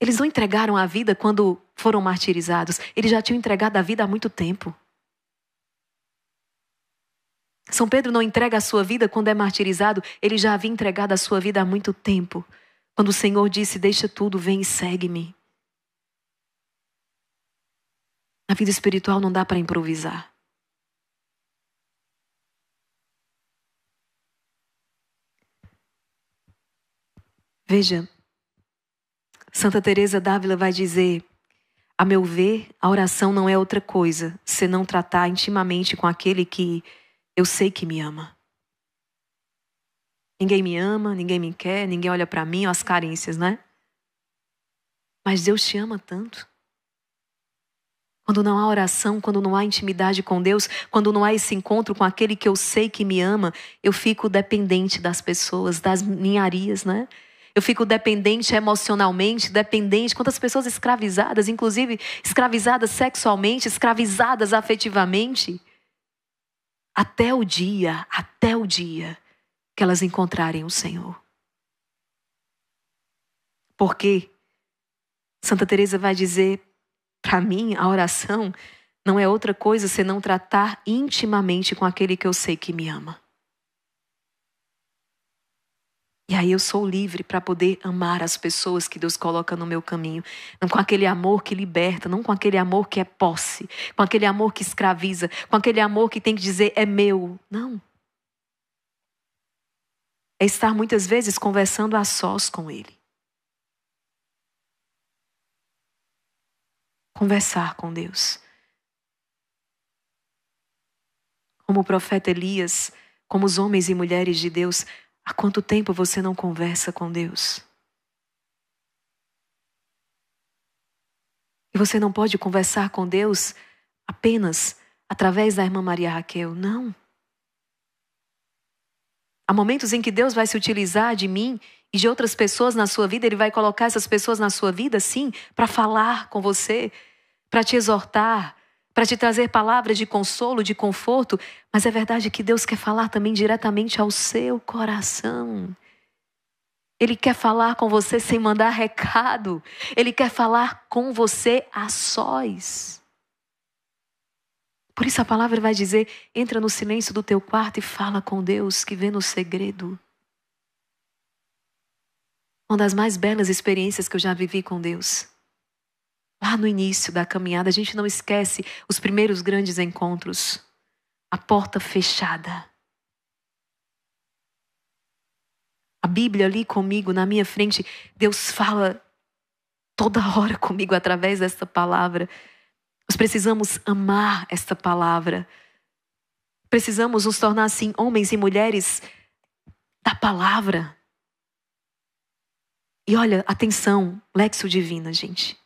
Eles não entregaram a vida quando foram martirizados, eles já tinham entregado a vida há muito tempo. São Pedro não entrega a sua vida quando é martirizado, ele já havia entregado a sua vida há muito tempo. Quando o Senhor disse: Deixa tudo, vem e segue-me. Na vida espiritual não dá para improvisar. Veja, Santa Teresa d'Ávila vai dizer: a meu ver, a oração não é outra coisa senão tratar intimamente com aquele que eu sei que me ama. Ninguém me ama, ninguém me quer, ninguém olha para mim, as carências, né? Mas Deus te ama tanto. Quando não há oração, quando não há intimidade com Deus, quando não há esse encontro com aquele que eu sei que me ama, eu fico dependente das pessoas, das ninharias, né? Eu fico dependente emocionalmente, dependente. Quantas pessoas escravizadas, inclusive escravizadas sexualmente, escravizadas afetivamente. Até o dia, até o dia que elas encontrarem o Senhor. Por quê? Santa Teresa vai dizer para mim, a oração não é outra coisa senão tratar intimamente com aquele que eu sei que me ama. E aí eu sou livre para poder amar as pessoas que Deus coloca no meu caminho. Não com aquele amor que liberta, não com aquele amor que é posse, com aquele amor que escraviza, com aquele amor que tem que dizer é meu. Não. É estar muitas vezes conversando a sós com Ele. conversar com Deus. Como o profeta Elias, como os homens e mulheres de Deus, há quanto tempo você não conversa com Deus? E você não pode conversar com Deus apenas através da irmã Maria Raquel, não. Há momentos em que Deus vai se utilizar de mim e de outras pessoas na sua vida, Ele vai colocar essas pessoas na sua vida, sim, para falar com você, para te exortar, para te trazer palavras de consolo, de conforto, mas é verdade que Deus quer falar também diretamente ao seu coração. Ele quer falar com você sem mandar recado. Ele quer falar com você a sós. Por isso a palavra vai dizer: entra no silêncio do teu quarto e fala com Deus que vê no segredo. Uma das mais belas experiências que eu já vivi com Deus Lá no início da caminhada, a gente não esquece os primeiros grandes encontros. A porta fechada. A Bíblia ali comigo, na minha frente, Deus fala toda hora comigo através dessa palavra. Nós precisamos amar esta palavra. Precisamos nos tornar assim homens e mulheres da palavra. E olha, atenção, lexo divina, gente.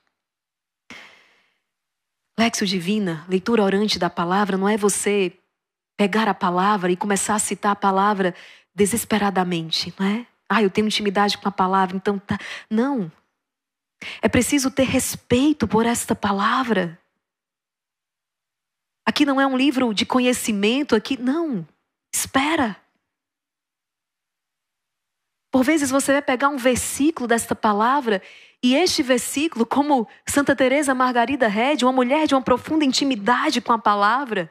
Lexo Divina, leitura orante da palavra, não é você pegar a palavra e começar a citar a palavra desesperadamente, não é? Ah, eu tenho intimidade com a palavra, então tá. Não. É preciso ter respeito por esta palavra. Aqui não é um livro de conhecimento, aqui não. Espera. Por vezes você vai pegar um versículo desta palavra e este versículo, como Santa Teresa Margarida Red, uma mulher de uma profunda intimidade com a palavra,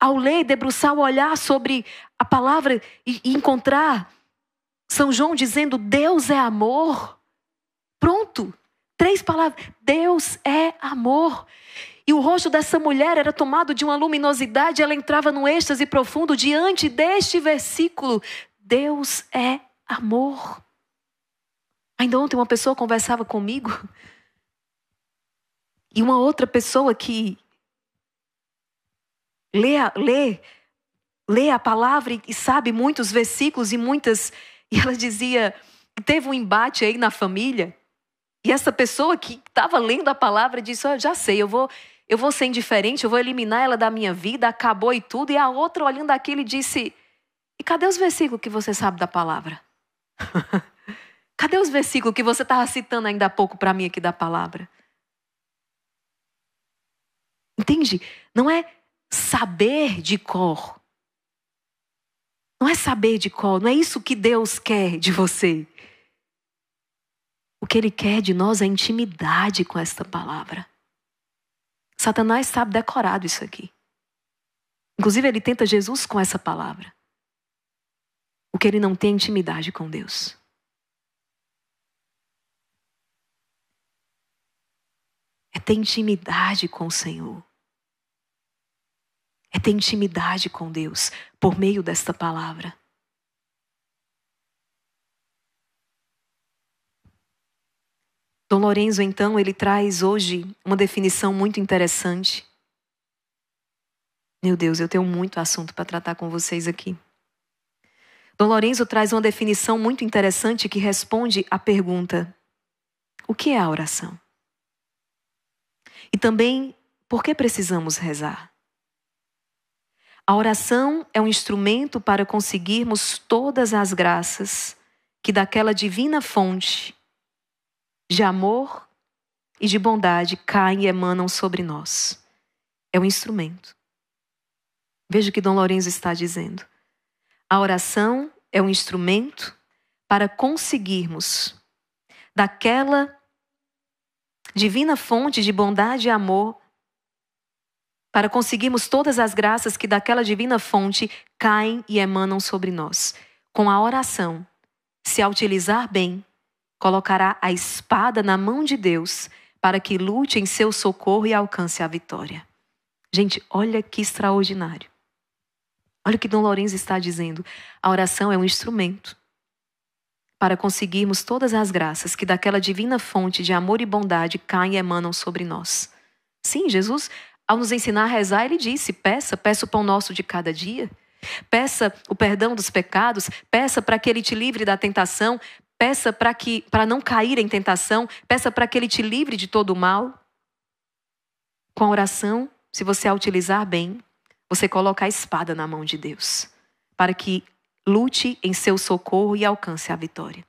ao ler, debruçar o olhar sobre a palavra e, e encontrar São João dizendo: Deus é amor. Pronto, três palavras: Deus é amor. E o rosto dessa mulher era tomado de uma luminosidade, ela entrava num êxtase profundo diante deste versículo. Deus é amor. Ainda ontem uma pessoa conversava comigo e uma outra pessoa que lê, lê, lê a palavra e sabe muitos versículos e muitas. E ela dizia que teve um embate aí na família. E essa pessoa que estava lendo a palavra disse: oh, já sei, eu vou, eu vou ser indiferente, eu vou eliminar ela da minha vida, acabou e tudo. E a outra, olhando aquilo, disse: e cadê os versículos que você sabe da palavra? cadê os versículos que você estava citando ainda há pouco para mim aqui da palavra? Entende? Não é saber de cor. Não é saber de cor, não é isso que Deus quer de você. O que Ele quer de nós é intimidade com esta palavra. Satanás sabe decorado isso aqui. Inclusive, ele tenta Jesus com essa palavra o que ele não tem intimidade com Deus. É ter intimidade com o Senhor. É ter intimidade com Deus por meio desta palavra. Dom Lorenzo, então, ele traz hoje uma definição muito interessante. Meu Deus, eu tenho muito assunto para tratar com vocês aqui. Dom Lourenço traz uma definição muito interessante que responde à pergunta: o que é a oração? E também, por que precisamos rezar? A oração é um instrumento para conseguirmos todas as graças que daquela divina fonte de amor e de bondade caem e emanam sobre nós. É um instrumento. Veja o que Dom Lourenço está dizendo. A oração é um instrumento para conseguirmos daquela divina fonte de bondade e amor, para conseguirmos todas as graças que daquela divina fonte caem e emanam sobre nós. Com a oração, se a utilizar bem, colocará a espada na mão de Deus para que lute em seu socorro e alcance a vitória. Gente, olha que extraordinário. Olha o que Dom Lourenço está dizendo. A oração é um instrumento para conseguirmos todas as graças que daquela divina fonte de amor e bondade caem e emanam sobre nós. Sim, Jesus, ao nos ensinar a rezar, ele disse: Peça, peça o pão nosso de cada dia. Peça o perdão dos pecados, peça para que ele te livre da tentação, peça para que para não cair em tentação, peça para que ele te livre de todo o mal. Com a oração, se você a utilizar bem, você coloca a espada na mão de Deus, para que lute em seu socorro e alcance a vitória.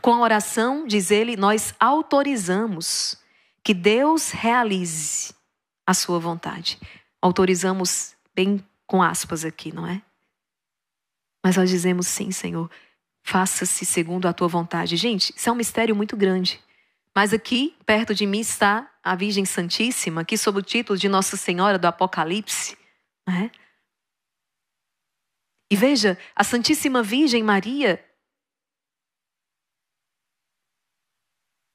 Com a oração, diz ele, nós autorizamos que Deus realize a sua vontade. Autorizamos bem com aspas aqui, não é? Mas nós dizemos sim, Senhor, faça-se segundo a tua vontade. Gente, isso é um mistério muito grande. Mas aqui, perto de mim, está a Virgem Santíssima, que sob o título de Nossa Senhora do Apocalipse. Né? E veja, a Santíssima Virgem Maria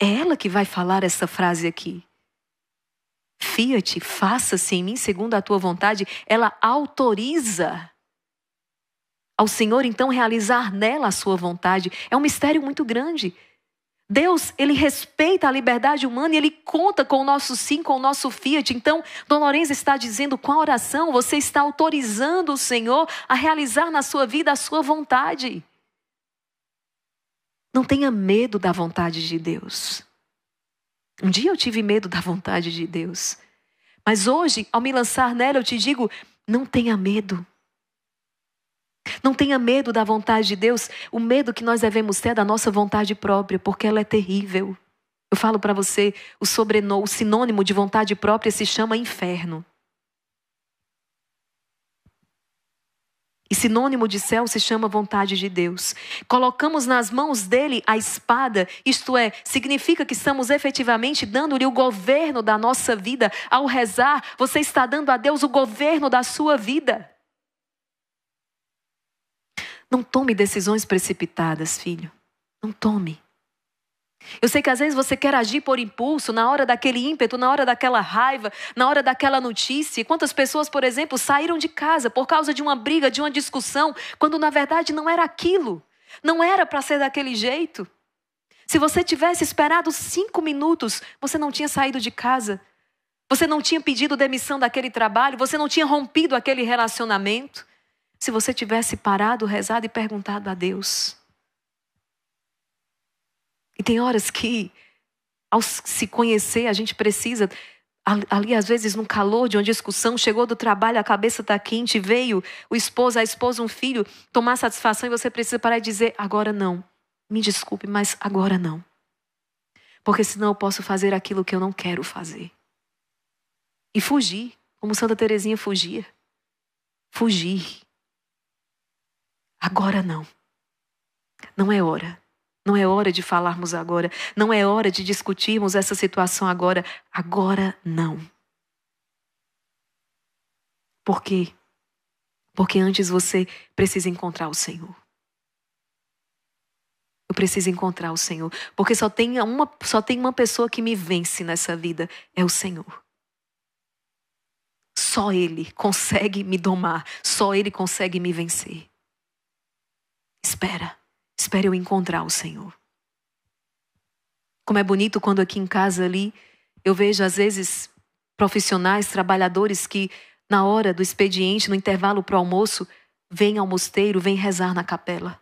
É ela que vai falar essa frase aqui. Fiat, faça-se em mim segundo a tua vontade. Ela autoriza ao Senhor então realizar nela a sua vontade. É um mistério muito grande. Deus, ele respeita a liberdade humana e ele conta com o nosso sim, com o nosso fiat. Então, Dona Lorenza está dizendo com a oração, você está autorizando o Senhor a realizar na sua vida a sua vontade. Não tenha medo da vontade de Deus. Um dia eu tive medo da vontade de Deus. Mas hoje, ao me lançar nela, eu te digo: não tenha medo. Não tenha medo da vontade de Deus. O medo que nós devemos ter é da nossa vontade própria, porque ela é terrível. Eu falo para você, o sobrenome, o sinônimo de vontade própria se chama inferno. E sinônimo de céu se chama vontade de Deus. Colocamos nas mãos dele a espada, isto é, significa que estamos efetivamente dando-lhe o governo da nossa vida. Ao rezar, você está dando a Deus o governo da sua vida. Não tome decisões precipitadas, filho. Não tome. Eu sei que às vezes você quer agir por impulso, na hora daquele ímpeto, na hora daquela raiva, na hora daquela notícia. Quantas pessoas, por exemplo, saíram de casa por causa de uma briga, de uma discussão, quando na verdade não era aquilo. Não era para ser daquele jeito. Se você tivesse esperado cinco minutos, você não tinha saído de casa. Você não tinha pedido demissão daquele trabalho, você não tinha rompido aquele relacionamento se você tivesse parado, rezado e perguntado a Deus. E tem horas que, ao se conhecer, a gente precisa. Ali, às vezes, no calor de uma discussão, chegou do trabalho, a cabeça está quente, veio o esposo, a esposa, um filho, tomar satisfação e você precisa parar e dizer: agora não. Me desculpe, mas agora não. Porque senão eu posso fazer aquilo que eu não quero fazer. E fugir, como Santa Terezinha fugia. Fugir. Agora não. Não é hora. Não é hora de falarmos agora. Não é hora de discutirmos essa situação agora. Agora não. Por quê? Porque antes você precisa encontrar o Senhor. Eu preciso encontrar o Senhor, porque só tem uma, só tem uma pessoa que me vence nessa vida, é o Senhor. Só ele consegue me domar, só ele consegue me vencer. Espera, espere eu encontrar o Senhor. Como é bonito quando aqui em casa ali eu vejo às vezes profissionais, trabalhadores que na hora do expediente, no intervalo para o almoço, vêm ao mosteiro, vêm rezar na capela.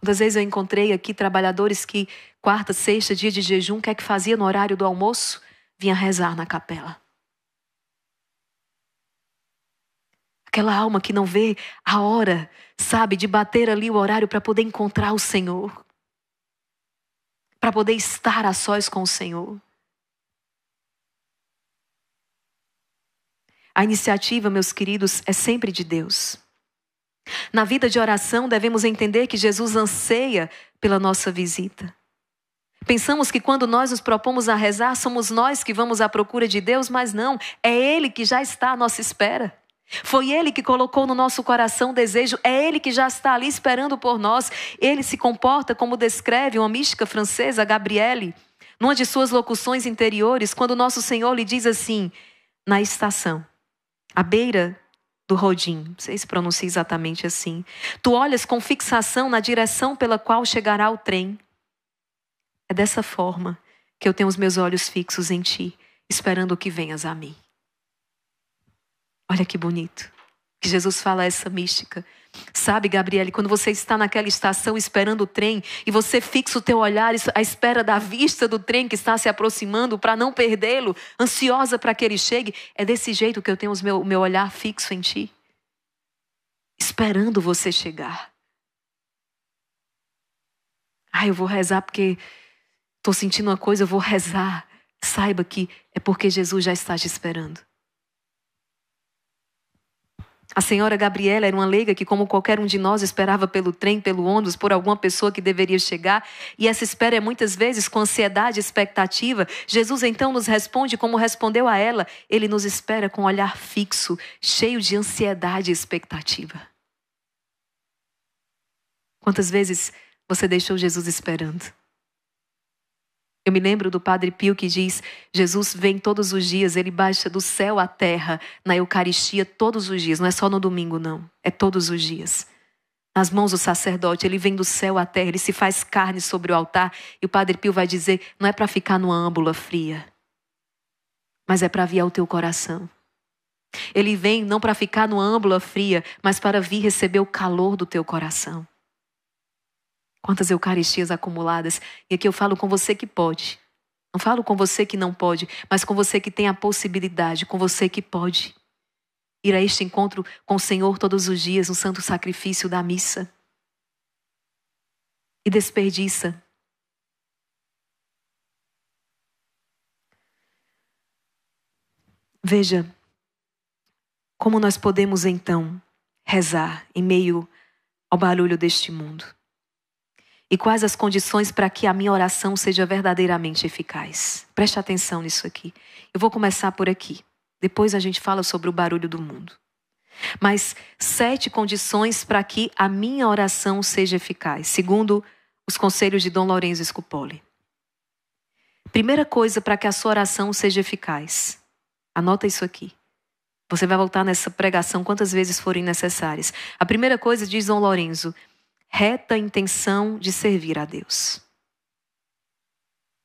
Quantas vezes eu encontrei aqui trabalhadores que quarta, sexta, dia de jejum, o que é que fazia no horário do almoço? Vinha rezar na capela. Aquela alma que não vê a hora, sabe, de bater ali o horário para poder encontrar o Senhor, para poder estar a sós com o Senhor. A iniciativa, meus queridos, é sempre de Deus. Na vida de oração, devemos entender que Jesus anseia pela nossa visita. Pensamos que quando nós nos propomos a rezar, somos nós que vamos à procura de Deus, mas não, é Ele que já está à nossa espera. Foi Ele que colocou no nosso coração o desejo, é Ele que já está ali esperando por nós. Ele se comporta como descreve uma mística francesa, Gabriele, numa de suas locuções interiores, quando nosso Senhor lhe diz assim: na estação, à beira do Rodim, não sei se pronuncia exatamente assim. Tu olhas com fixação na direção pela qual chegará o trem. É dessa forma que eu tenho os meus olhos fixos em ti, esperando que venhas a mim. Olha que bonito. Que Jesus fala essa mística. Sabe, Gabriele, quando você está naquela estação esperando o trem e você fixa o teu olhar à espera da vista do trem que está se aproximando para não perdê-lo, ansiosa para que ele chegue, é desse jeito que eu tenho o meu, meu olhar fixo em ti. Esperando você chegar. Ah, eu vou rezar porque estou sentindo uma coisa, eu vou rezar. Saiba que é porque Jesus já está te esperando. A senhora Gabriela era uma leiga que, como qualquer um de nós, esperava pelo trem, pelo ônibus, por alguma pessoa que deveria chegar, e essa espera é muitas vezes com ansiedade, expectativa. Jesus então nos responde como respondeu a ela: ele nos espera com um olhar fixo, cheio de ansiedade e expectativa. Quantas vezes você deixou Jesus esperando? Eu me lembro do Padre Pio que diz: Jesus vem todos os dias, ele baixa do céu à terra na Eucaristia todos os dias, não é só no domingo, não, é todos os dias. Nas mãos do sacerdote, ele vem do céu à terra, ele se faz carne sobre o altar, e o Padre Pio vai dizer: não é para ficar numa âmbula fria, mas é para vir ao teu coração. Ele vem não para ficar numa âmbula fria, mas para vir receber o calor do teu coração. Quantas Eucaristias acumuladas. E aqui eu falo com você que pode. Não falo com você que não pode, mas com você que tem a possibilidade, com você que pode. Ir a este encontro com o Senhor todos os dias, no santo sacrifício da missa. E desperdiça. Veja, como nós podemos então rezar em meio ao barulho deste mundo e quais as condições para que a minha oração seja verdadeiramente eficaz. Preste atenção nisso aqui. Eu vou começar por aqui. Depois a gente fala sobre o barulho do mundo. Mas sete condições para que a minha oração seja eficaz, segundo os conselhos de Dom Lourenço Scupoli. Primeira coisa para que a sua oração seja eficaz. Anota isso aqui. Você vai voltar nessa pregação quantas vezes forem necessárias. A primeira coisa diz Dom Lourenço reta intenção de servir a Deus.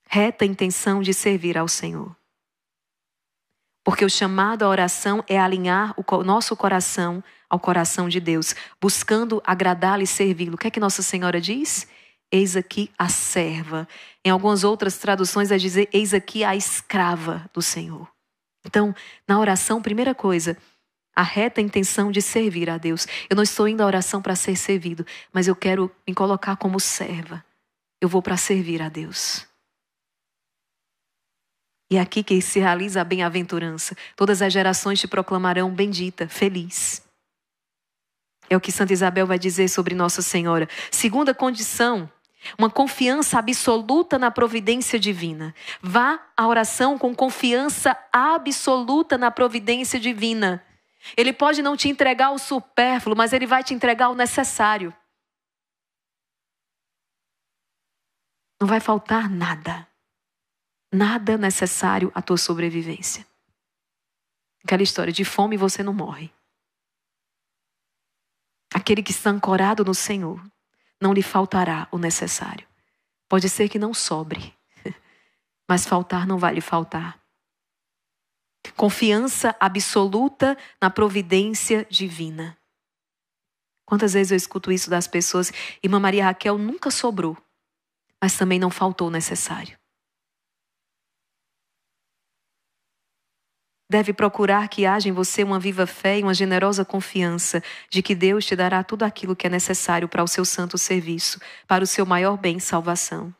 Reta intenção de servir ao Senhor. Porque o chamado à oração é alinhar o nosso coração ao coração de Deus, buscando agradá-lo e servi-lo. O que é que Nossa Senhora diz? Eis aqui a serva. Em algumas outras traduções é dizer: Eis aqui a escrava do Senhor. Então, na oração, primeira coisa, a reta intenção de servir a Deus. Eu não estou indo à oração para ser servido, mas eu quero me colocar como serva. Eu vou para servir a Deus. E é aqui que se realiza a bem-aventurança. Todas as gerações te proclamarão bendita, feliz. É o que Santa Isabel vai dizer sobre Nossa Senhora. Segunda condição, uma confiança absoluta na providência divina. Vá à oração com confiança absoluta na providência divina. Ele pode não te entregar o supérfluo, mas ele vai te entregar o necessário. Não vai faltar nada. Nada necessário à tua sobrevivência. Aquela história de fome você não morre. Aquele que está ancorado no Senhor, não lhe faltará o necessário. Pode ser que não sobre, mas faltar não vai lhe faltar confiança absoluta na providência divina. Quantas vezes eu escuto isso das pessoas? Irmã Maria Raquel nunca sobrou, mas também não faltou o necessário. Deve procurar que haja em você uma viva fé e uma generosa confiança de que Deus te dará tudo aquilo que é necessário para o seu santo serviço, para o seu maior bem e salvação.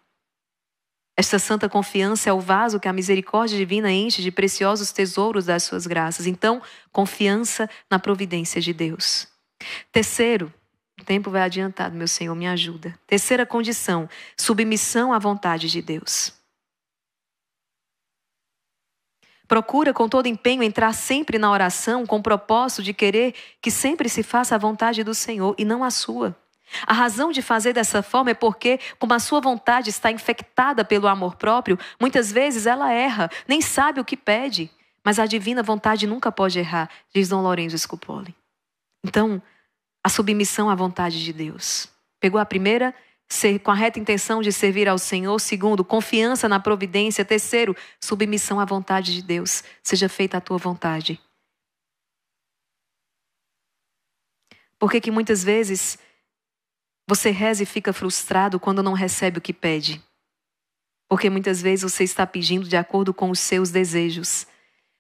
Esta santa confiança é o vaso que a misericórdia divina enche de preciosos tesouros das suas graças. Então, confiança na providência de Deus. Terceiro, o tempo vai adiantado, meu Senhor, me ajuda. Terceira condição, submissão à vontade de Deus. Procura com todo empenho entrar sempre na oração com o propósito de querer que sempre se faça a vontade do Senhor e não a sua. A razão de fazer dessa forma é porque, como a sua vontade está infectada pelo amor próprio, muitas vezes ela erra, nem sabe o que pede. Mas a divina vontade nunca pode errar, diz Dom Lorenzo Scupoli. Então, a submissão à vontade de Deus. Pegou a primeira? Ser, com a reta intenção de servir ao Senhor. Segundo, confiança na providência. Terceiro, submissão à vontade de Deus. Seja feita a tua vontade. Porque que muitas vezes você reza e fica frustrado quando não recebe o que pede. Porque muitas vezes você está pedindo de acordo com os seus desejos,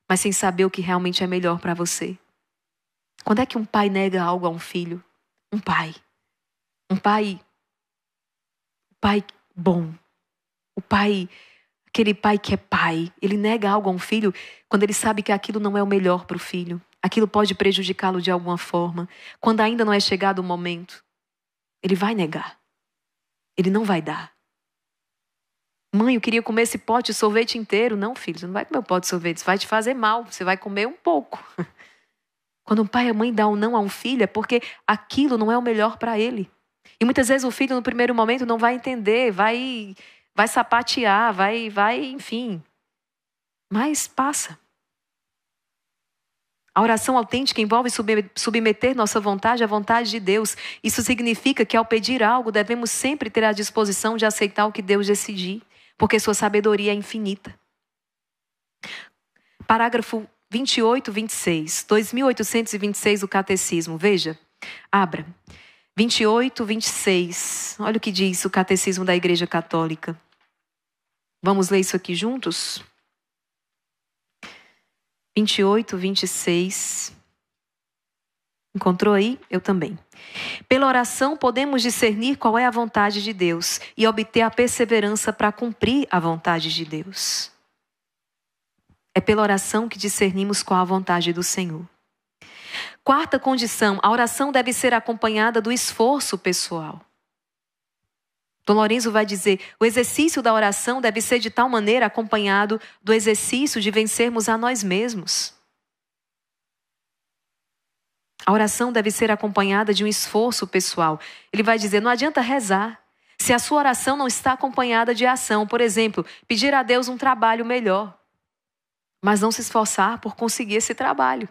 mas sem saber o que realmente é melhor para você. Quando é que um pai nega algo a um filho? Um pai. Um pai. Um pai bom. O pai. Aquele pai que é pai. Ele nega algo a um filho quando ele sabe que aquilo não é o melhor para o filho. Aquilo pode prejudicá-lo de alguma forma. Quando ainda não é chegado o momento. Ele vai negar. Ele não vai dar. Mãe, eu queria comer esse pote de sorvete inteiro. Não, filho, você não vai comer o um pote de sorvete, isso vai te fazer mal. Você vai comer um pouco. Quando um pai e a mãe dão um não a um filho, é porque aquilo não é o melhor para ele. E muitas vezes o filho, no primeiro momento, não vai entender, vai vai sapatear, vai, vai, enfim. Mas passa. A oração autêntica envolve submeter nossa vontade à vontade de Deus. Isso significa que, ao pedir algo, devemos sempre ter a disposição de aceitar o que Deus decidir, porque sua sabedoria é infinita. Parágrafo 28, 26, 2826 do Catecismo. Veja, abra. 28, 26. Olha o que diz o Catecismo da Igreja Católica. Vamos ler isso aqui juntos? 28, 26. Encontrou aí? Eu também. Pela oração, podemos discernir qual é a vontade de Deus e obter a perseverança para cumprir a vontade de Deus. É pela oração que discernimos qual a vontade do Senhor. Quarta condição: a oração deve ser acompanhada do esforço pessoal. Dom Lorenzo vai dizer: o exercício da oração deve ser de tal maneira acompanhado do exercício de vencermos a nós mesmos. A oração deve ser acompanhada de um esforço pessoal. Ele vai dizer: não adianta rezar se a sua oração não está acompanhada de ação. Por exemplo, pedir a Deus um trabalho melhor, mas não se esforçar por conseguir esse trabalho.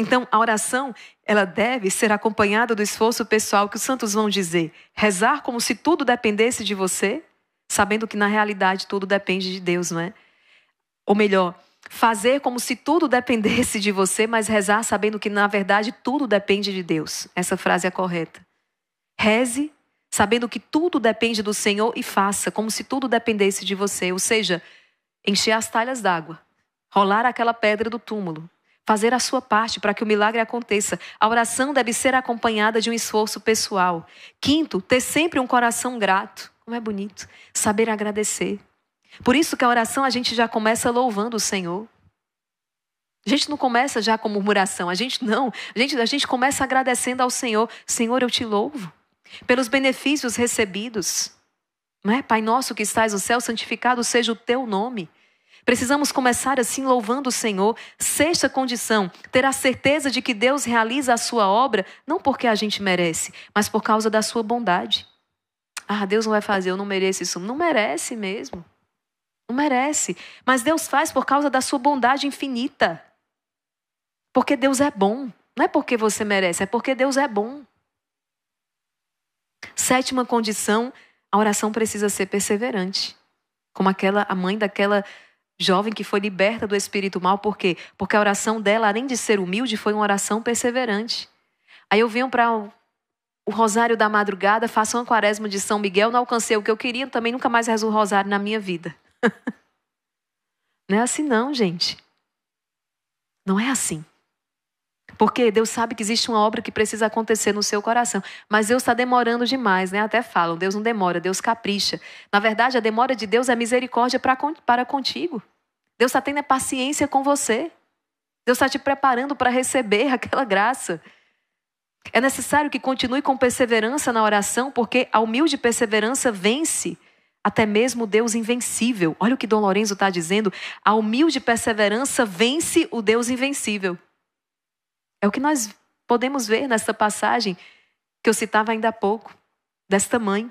Então, a oração, ela deve ser acompanhada do esforço pessoal que os santos vão dizer. Rezar como se tudo dependesse de você, sabendo que na realidade tudo depende de Deus, não é? Ou melhor, fazer como se tudo dependesse de você, mas rezar sabendo que na verdade tudo depende de Deus. Essa frase é correta. Reze sabendo que tudo depende do Senhor e faça como se tudo dependesse de você, ou seja, encher as talhas d'água, rolar aquela pedra do túmulo, fazer a sua parte para que o milagre aconteça. A oração deve ser acompanhada de um esforço pessoal. Quinto, ter sempre um coração grato. Como é bonito saber agradecer. Por isso que a oração a gente já começa louvando o Senhor. A gente não começa já com murmuração, a gente não. A gente, a gente começa agradecendo ao Senhor. Senhor, eu te louvo pelos benefícios recebidos. Não é? Pai nosso que estás no céu, santificado seja o teu nome. Precisamos começar assim louvando o Senhor. Sexta condição, ter a certeza de que Deus realiza a sua obra, não porque a gente merece, mas por causa da sua bondade. Ah, Deus não vai fazer, eu não mereço isso. Não merece mesmo. Não merece. Mas Deus faz por causa da sua bondade infinita. Porque Deus é bom. Não é porque você merece, é porque Deus é bom. Sétima condição, a oração precisa ser perseverante. Como aquela a mãe daquela jovem que foi liberta do espírito mal, por quê? Porque a oração dela, além de ser humilde, foi uma oração perseverante. Aí eu venho para o Rosário da Madrugada, faço uma quaresma de São Miguel, não alcancei o que eu queria, também nunca mais rezo o Rosário na minha vida. não é assim, não, gente. Não é assim. Porque Deus sabe que existe uma obra que precisa acontecer no seu coração. Mas Deus está demorando demais, né? Até falam, Deus não demora, Deus capricha. Na verdade, a demora de Deus é misericórdia pra, para contigo. Deus está tendo paciência com você. Deus está te preparando para receber aquela graça. É necessário que continue com perseverança na oração, porque a humilde perseverança vence até mesmo Deus invencível. Olha o que Dom Lourenço está dizendo. A humilde perseverança vence o Deus invencível. É o que nós podemos ver nessa passagem que eu citava ainda há pouco, desta mãe.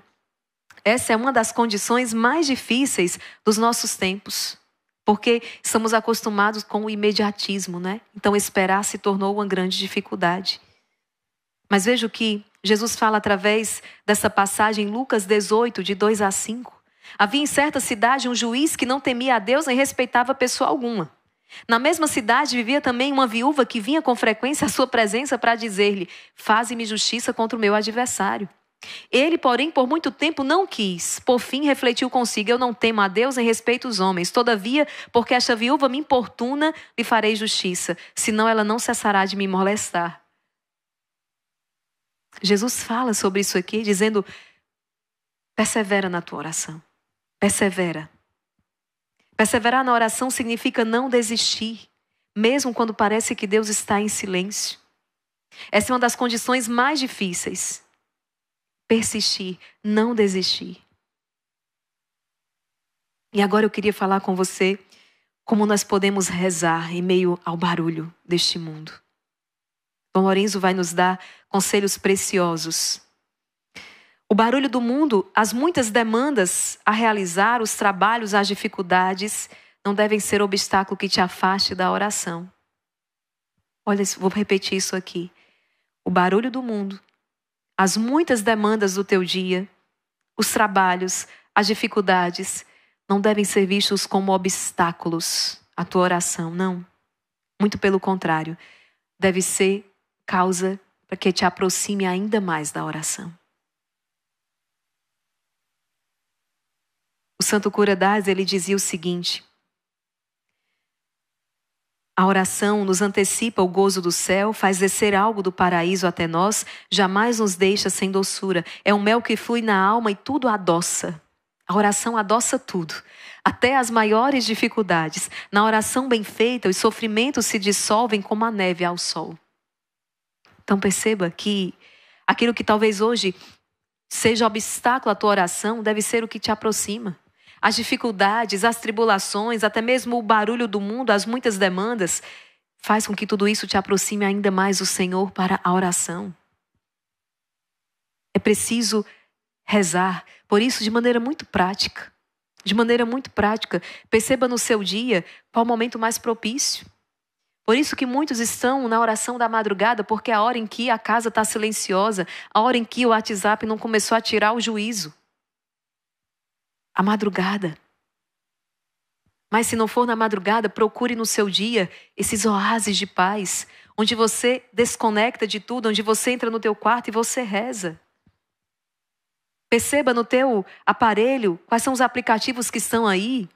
Essa é uma das condições mais difíceis dos nossos tempos. Porque estamos acostumados com o imediatismo, né? Então esperar se tornou uma grande dificuldade. Mas veja o que Jesus fala através dessa passagem em Lucas 18, de 2 a 5. Havia em certa cidade um juiz que não temia a Deus nem respeitava pessoa alguma. Na mesma cidade vivia também uma viúva que vinha com frequência à sua presença para dizer-lhe: Faze-me justiça contra o meu adversário. Ele, porém, por muito tempo não quis. Por fim, refletiu consigo: Eu não temo a Deus em respeito aos homens. Todavia, porque esta viúva me importuna, lhe farei justiça, senão ela não cessará de me molestar. Jesus fala sobre isso aqui, dizendo: persevera na tua oração. Persevera. Perseverar na oração significa não desistir, mesmo quando parece que Deus está em silêncio. Essa é uma das condições mais difíceis persistir, não desistir. E agora eu queria falar com você como nós podemos rezar em meio ao barulho deste mundo. Dom Lorenzo vai nos dar conselhos preciosos. O barulho do mundo, as muitas demandas a realizar, os trabalhos, as dificuldades, não devem ser obstáculo que te afaste da oração. Olha, vou repetir isso aqui. O barulho do mundo, as muitas demandas do teu dia, os trabalhos, as dificuldades, não devem ser vistos como obstáculos à tua oração, não. Muito pelo contrário, deve ser causa para que te aproxime ainda mais da oração. O Santo Curadas ele dizia o seguinte: a oração nos antecipa o gozo do céu, faz descer algo do paraíso até nós, jamais nos deixa sem doçura. É um mel que flui na alma e tudo adoça. A oração adoça tudo, até as maiores dificuldades. Na oração bem feita, os sofrimentos se dissolvem como a neve ao sol. Então perceba que aquilo que talvez hoje seja obstáculo à tua oração deve ser o que te aproxima. As dificuldades, as tribulações, até mesmo o barulho do mundo, as muitas demandas, faz com que tudo isso te aproxime ainda mais o Senhor para a oração. É preciso rezar, por isso, de maneira muito prática. De maneira muito prática, perceba no seu dia qual o momento mais propício. Por isso que muitos estão na oração da madrugada, porque é a hora em que a casa está silenciosa, a hora em que o WhatsApp não começou a tirar o juízo à madrugada. Mas se não for na madrugada, procure no seu dia esses oásis de paz, onde você desconecta de tudo, onde você entra no teu quarto e você reza. Perceba no teu aparelho quais são os aplicativos que estão aí,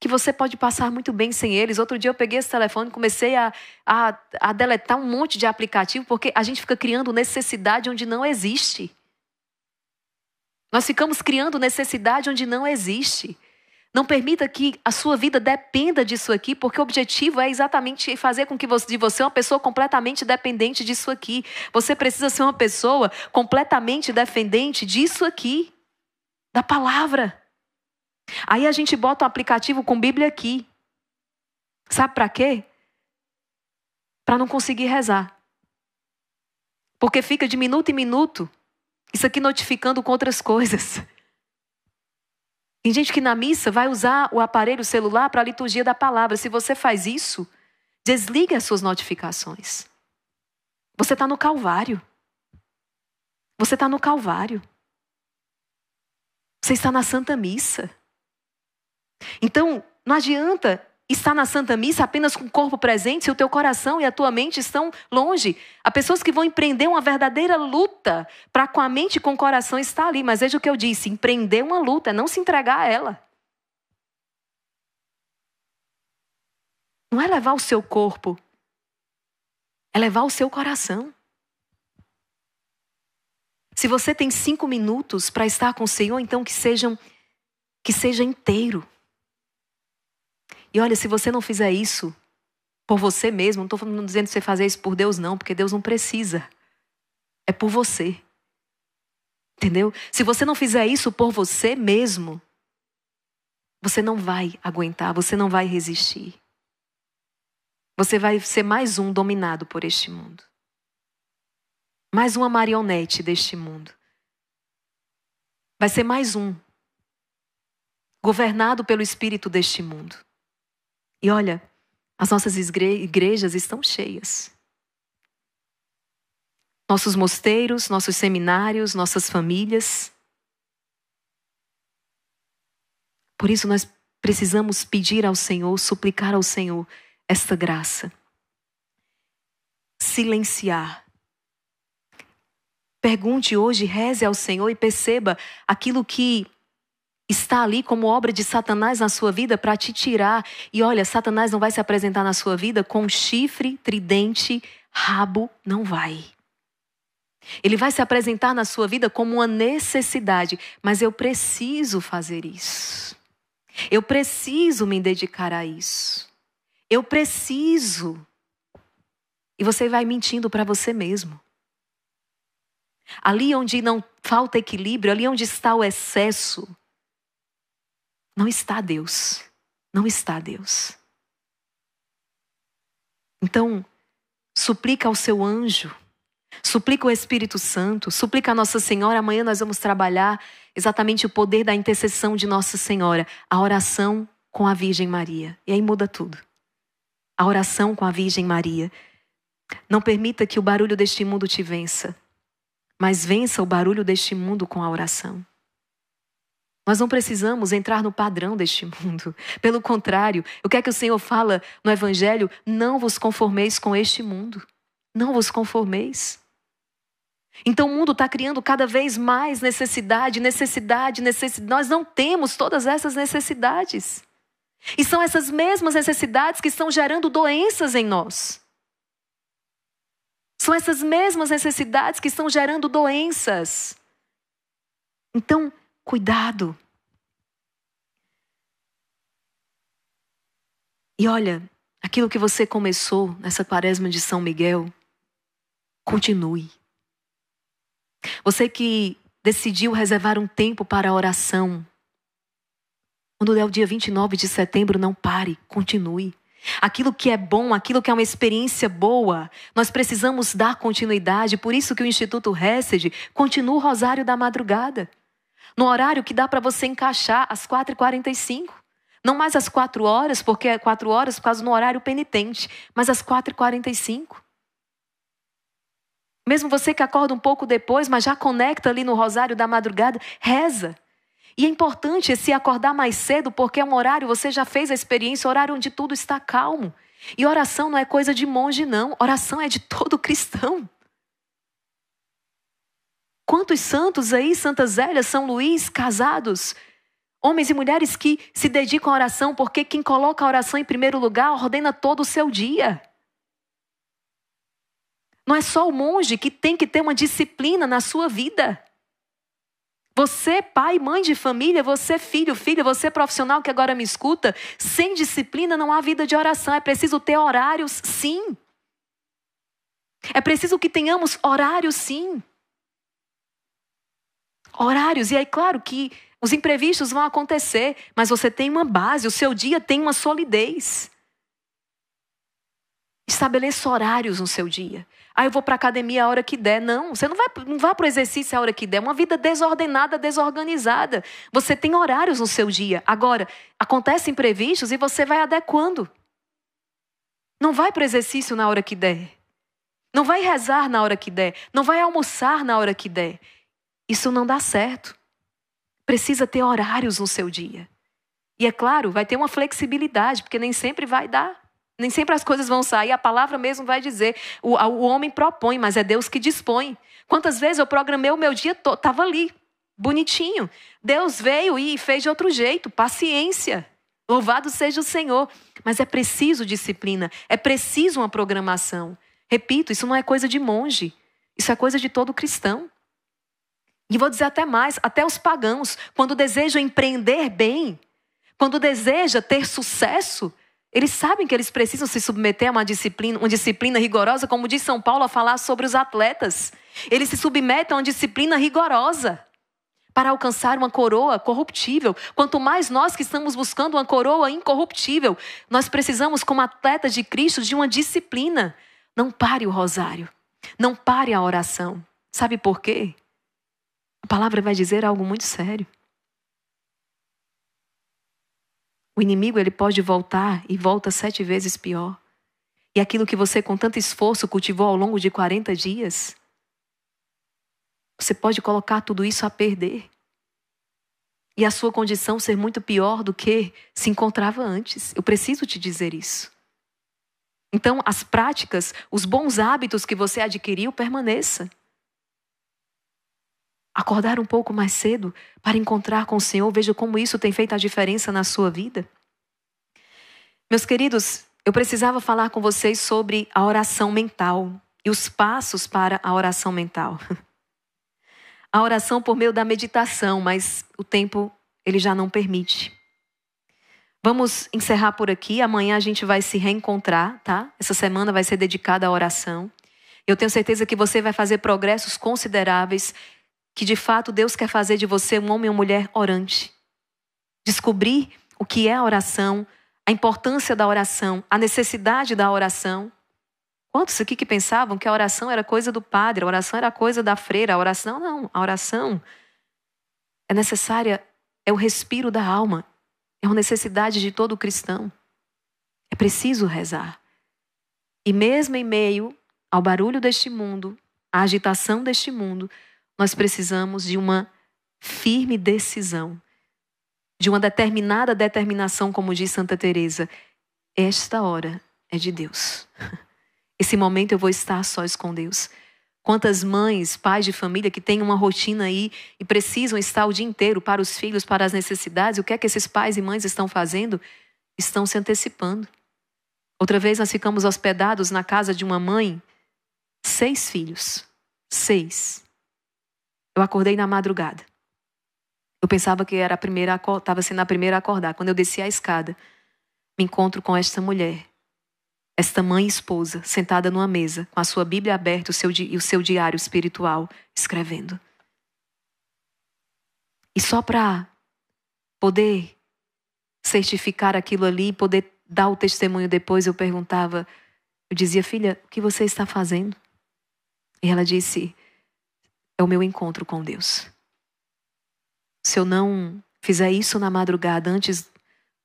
que você pode passar muito bem sem eles. Outro dia eu peguei esse telefone e comecei a, a, a deletar um monte de aplicativo, porque a gente fica criando necessidade onde não existe. Nós ficamos criando necessidade onde não existe. Não permita que a sua vida dependa disso aqui, porque o objetivo é exatamente fazer com que você, de você uma pessoa completamente dependente disso aqui. Você precisa ser uma pessoa completamente dependente disso aqui, da palavra. Aí a gente bota um aplicativo com Bíblia aqui. Sabe para quê? Para não conseguir rezar. Porque fica de minuto em minuto isso aqui notificando com outras coisas. Tem gente que na missa vai usar o aparelho celular para a liturgia da palavra. Se você faz isso, desligue as suas notificações. Você está no Calvário. Você está no Calvário. Você está na Santa Missa. Então, não adianta está na Santa Missa apenas com o corpo presente se o teu coração e a tua mente estão longe. Há pessoas que vão empreender uma verdadeira luta para com a mente e com o coração estar ali. Mas veja o que eu disse: empreender uma luta, não se entregar a ela. Não é levar o seu corpo, é levar o seu coração. Se você tem cinco minutos para estar com o Senhor, então que sejam que seja inteiro. E olha, se você não fizer isso por você mesmo, não estou dizendo você fazer isso por Deus, não, porque Deus não precisa. É por você. Entendeu? Se você não fizer isso por você mesmo, você não vai aguentar, você não vai resistir. Você vai ser mais um dominado por este mundo. Mais uma marionete deste mundo. Vai ser mais um governado pelo espírito deste mundo. E olha, as nossas igrejas estão cheias. Nossos mosteiros, nossos seminários, nossas famílias. Por isso nós precisamos pedir ao Senhor, suplicar ao Senhor esta graça. Silenciar. Pergunte hoje, reze ao Senhor e perceba aquilo que está ali como obra de Satanás na sua vida para te tirar. E olha, Satanás não vai se apresentar na sua vida com chifre, tridente, rabo, não vai. Ele vai se apresentar na sua vida como uma necessidade, mas eu preciso fazer isso. Eu preciso me dedicar a isso. Eu preciso. E você vai mentindo para você mesmo. Ali onde não falta equilíbrio, ali onde está o excesso, não está Deus. Não está Deus. Então, suplica ao seu anjo, suplica o Espírito Santo, suplica a Nossa Senhora. Amanhã nós vamos trabalhar exatamente o poder da intercessão de Nossa Senhora, a oração com a Virgem Maria. E aí muda tudo. A oração com a Virgem Maria. Não permita que o barulho deste mundo te vença, mas vença o barulho deste mundo com a oração. Nós não precisamos entrar no padrão deste mundo. Pelo contrário, o que é que o Senhor fala no Evangelho? Não vos conformeis com este mundo. Não vos conformeis. Então o mundo está criando cada vez mais necessidade, necessidade, necessidade. Nós não temos todas essas necessidades. E são essas mesmas necessidades que estão gerando doenças em nós. São essas mesmas necessidades que estão gerando doenças. Então, Cuidado. E olha, aquilo que você começou nessa quaresma de São Miguel, continue. Você que decidiu reservar um tempo para a oração, quando der o dia 29 de setembro, não pare, continue. Aquilo que é bom, aquilo que é uma experiência boa, nós precisamos dar continuidade. Por isso que o Instituto Hesed continua o Rosário da Madrugada no horário que dá para você encaixar às 4h45. Não mais às 4 horas, porque é 4 horas por causa do horário penitente, mas às 4h45. Mesmo você que acorda um pouco depois, mas já conecta ali no rosário da madrugada, reza. E é importante se acordar mais cedo, porque é um horário, você já fez a experiência, horário onde tudo está calmo. E oração não é coisa de monge, não. Oração é de todo cristão. Quantos santos aí, Santa Zélia, São Luís, casados? Homens e mulheres que se dedicam à oração, porque quem coloca a oração em primeiro lugar ordena todo o seu dia. Não é só o monge que tem que ter uma disciplina na sua vida. Você, pai, mãe de família, você, filho, filha, você, profissional que agora me escuta, sem disciplina não há vida de oração. É preciso ter horários, sim. É preciso que tenhamos horários, sim horários. E aí, claro que os imprevistos vão acontecer, mas você tem uma base, o seu dia tem uma solidez. Estabeleça horários no seu dia. Ah, eu vou para a academia a hora que der. Não, você não, vai, não vá para o exercício a hora que der. É uma vida desordenada, desorganizada. Você tem horários no seu dia. Agora, acontecem imprevistos e você vai adequando. Não vai para o exercício na hora que der. Não vai rezar na hora que der. Não vai almoçar na hora que der. Isso não dá certo. Precisa ter horários no seu dia. E é claro, vai ter uma flexibilidade, porque nem sempre vai dar. Nem sempre as coisas vão sair, a palavra mesmo vai dizer. O, o homem propõe, mas é Deus que dispõe. Quantas vezes eu programei o meu dia todo, estava ali, bonitinho. Deus veio e fez de outro jeito, paciência. Louvado seja o Senhor. Mas é preciso disciplina, é preciso uma programação. Repito, isso não é coisa de monge, isso é coisa de todo cristão. E vou dizer até mais: até os pagãos, quando desejam empreender bem, quando desejam ter sucesso, eles sabem que eles precisam se submeter a uma disciplina, uma disciplina rigorosa, como diz São Paulo a falar sobre os atletas. Eles se submetem a uma disciplina rigorosa para alcançar uma coroa corruptível. Quanto mais nós que estamos buscando uma coroa incorruptível, nós precisamos, como atletas de Cristo, de uma disciplina. Não pare o rosário. Não pare a oração. Sabe por quê? A palavra vai dizer algo muito sério. O inimigo ele pode voltar e volta sete vezes pior. E aquilo que você com tanto esforço cultivou ao longo de 40 dias, você pode colocar tudo isso a perder. E a sua condição ser muito pior do que se encontrava antes. Eu preciso te dizer isso. Então, as práticas, os bons hábitos que você adquiriu, permaneça acordar um pouco mais cedo para encontrar com o Senhor. Veja como isso tem feito a diferença na sua vida. Meus queridos, eu precisava falar com vocês sobre a oração mental e os passos para a oração mental. A oração por meio da meditação, mas o tempo ele já não permite. Vamos encerrar por aqui. Amanhã a gente vai se reencontrar, tá? Essa semana vai ser dedicada à oração. Eu tenho certeza que você vai fazer progressos consideráveis que de fato Deus quer fazer de você um homem ou mulher orante. Descobrir o que é a oração, a importância da oração, a necessidade da oração. Quantos aqui que pensavam que a oração era coisa do padre, a oração era coisa da freira, a oração não, a oração é necessária, é o respiro da alma, é uma necessidade de todo cristão. É preciso rezar. E mesmo em meio ao barulho deste mundo, à agitação deste mundo, nós precisamos de uma firme decisão, de uma determinada determinação, como diz Santa Teresa. Esta hora é de Deus. Esse momento eu vou estar sós com Deus. Quantas mães, pais de família que têm uma rotina aí e precisam estar o dia inteiro para os filhos, para as necessidades, o que é que esses pais e mães estão fazendo? Estão se antecipando. Outra vez nós ficamos hospedados na casa de uma mãe, seis filhos. Seis. Eu acordei na madrugada. Eu pensava que era a primeira, estava sendo a primeira a acordar. Quando eu desci a escada, me encontro com esta mulher, esta mãe e esposa, sentada numa mesa, com a sua Bíblia aberta o seu, e o seu diário espiritual escrevendo. E só para poder certificar aquilo ali, poder dar o testemunho depois, eu perguntava, eu dizia, filha, o que você está fazendo? E ela disse, é o meu encontro com Deus. Se eu não fizer isso na madrugada antes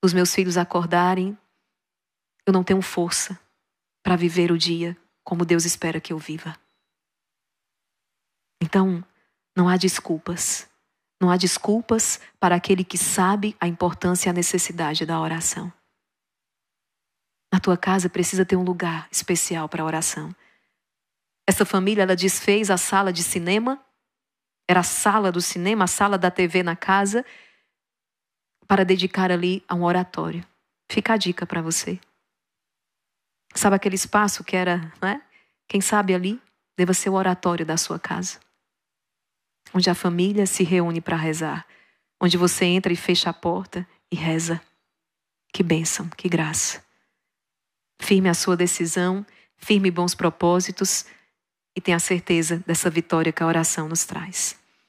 dos meus filhos acordarem, eu não tenho força para viver o dia como Deus espera que eu viva. Então, não há desculpas. Não há desculpas para aquele que sabe a importância e a necessidade da oração. Na tua casa precisa ter um lugar especial para a oração. Essa família, ela desfez a sala de cinema, era a sala do cinema, a sala da TV na casa, para dedicar ali a um oratório. Fica a dica para você. Sabe aquele espaço que era, né? Quem sabe ali deva ser o oratório da sua casa, onde a família se reúne para rezar, onde você entra e fecha a porta e reza. Que bênção, que graça. Firme a sua decisão, firme bons propósitos e tenha certeza dessa vitória que a oração nos traz.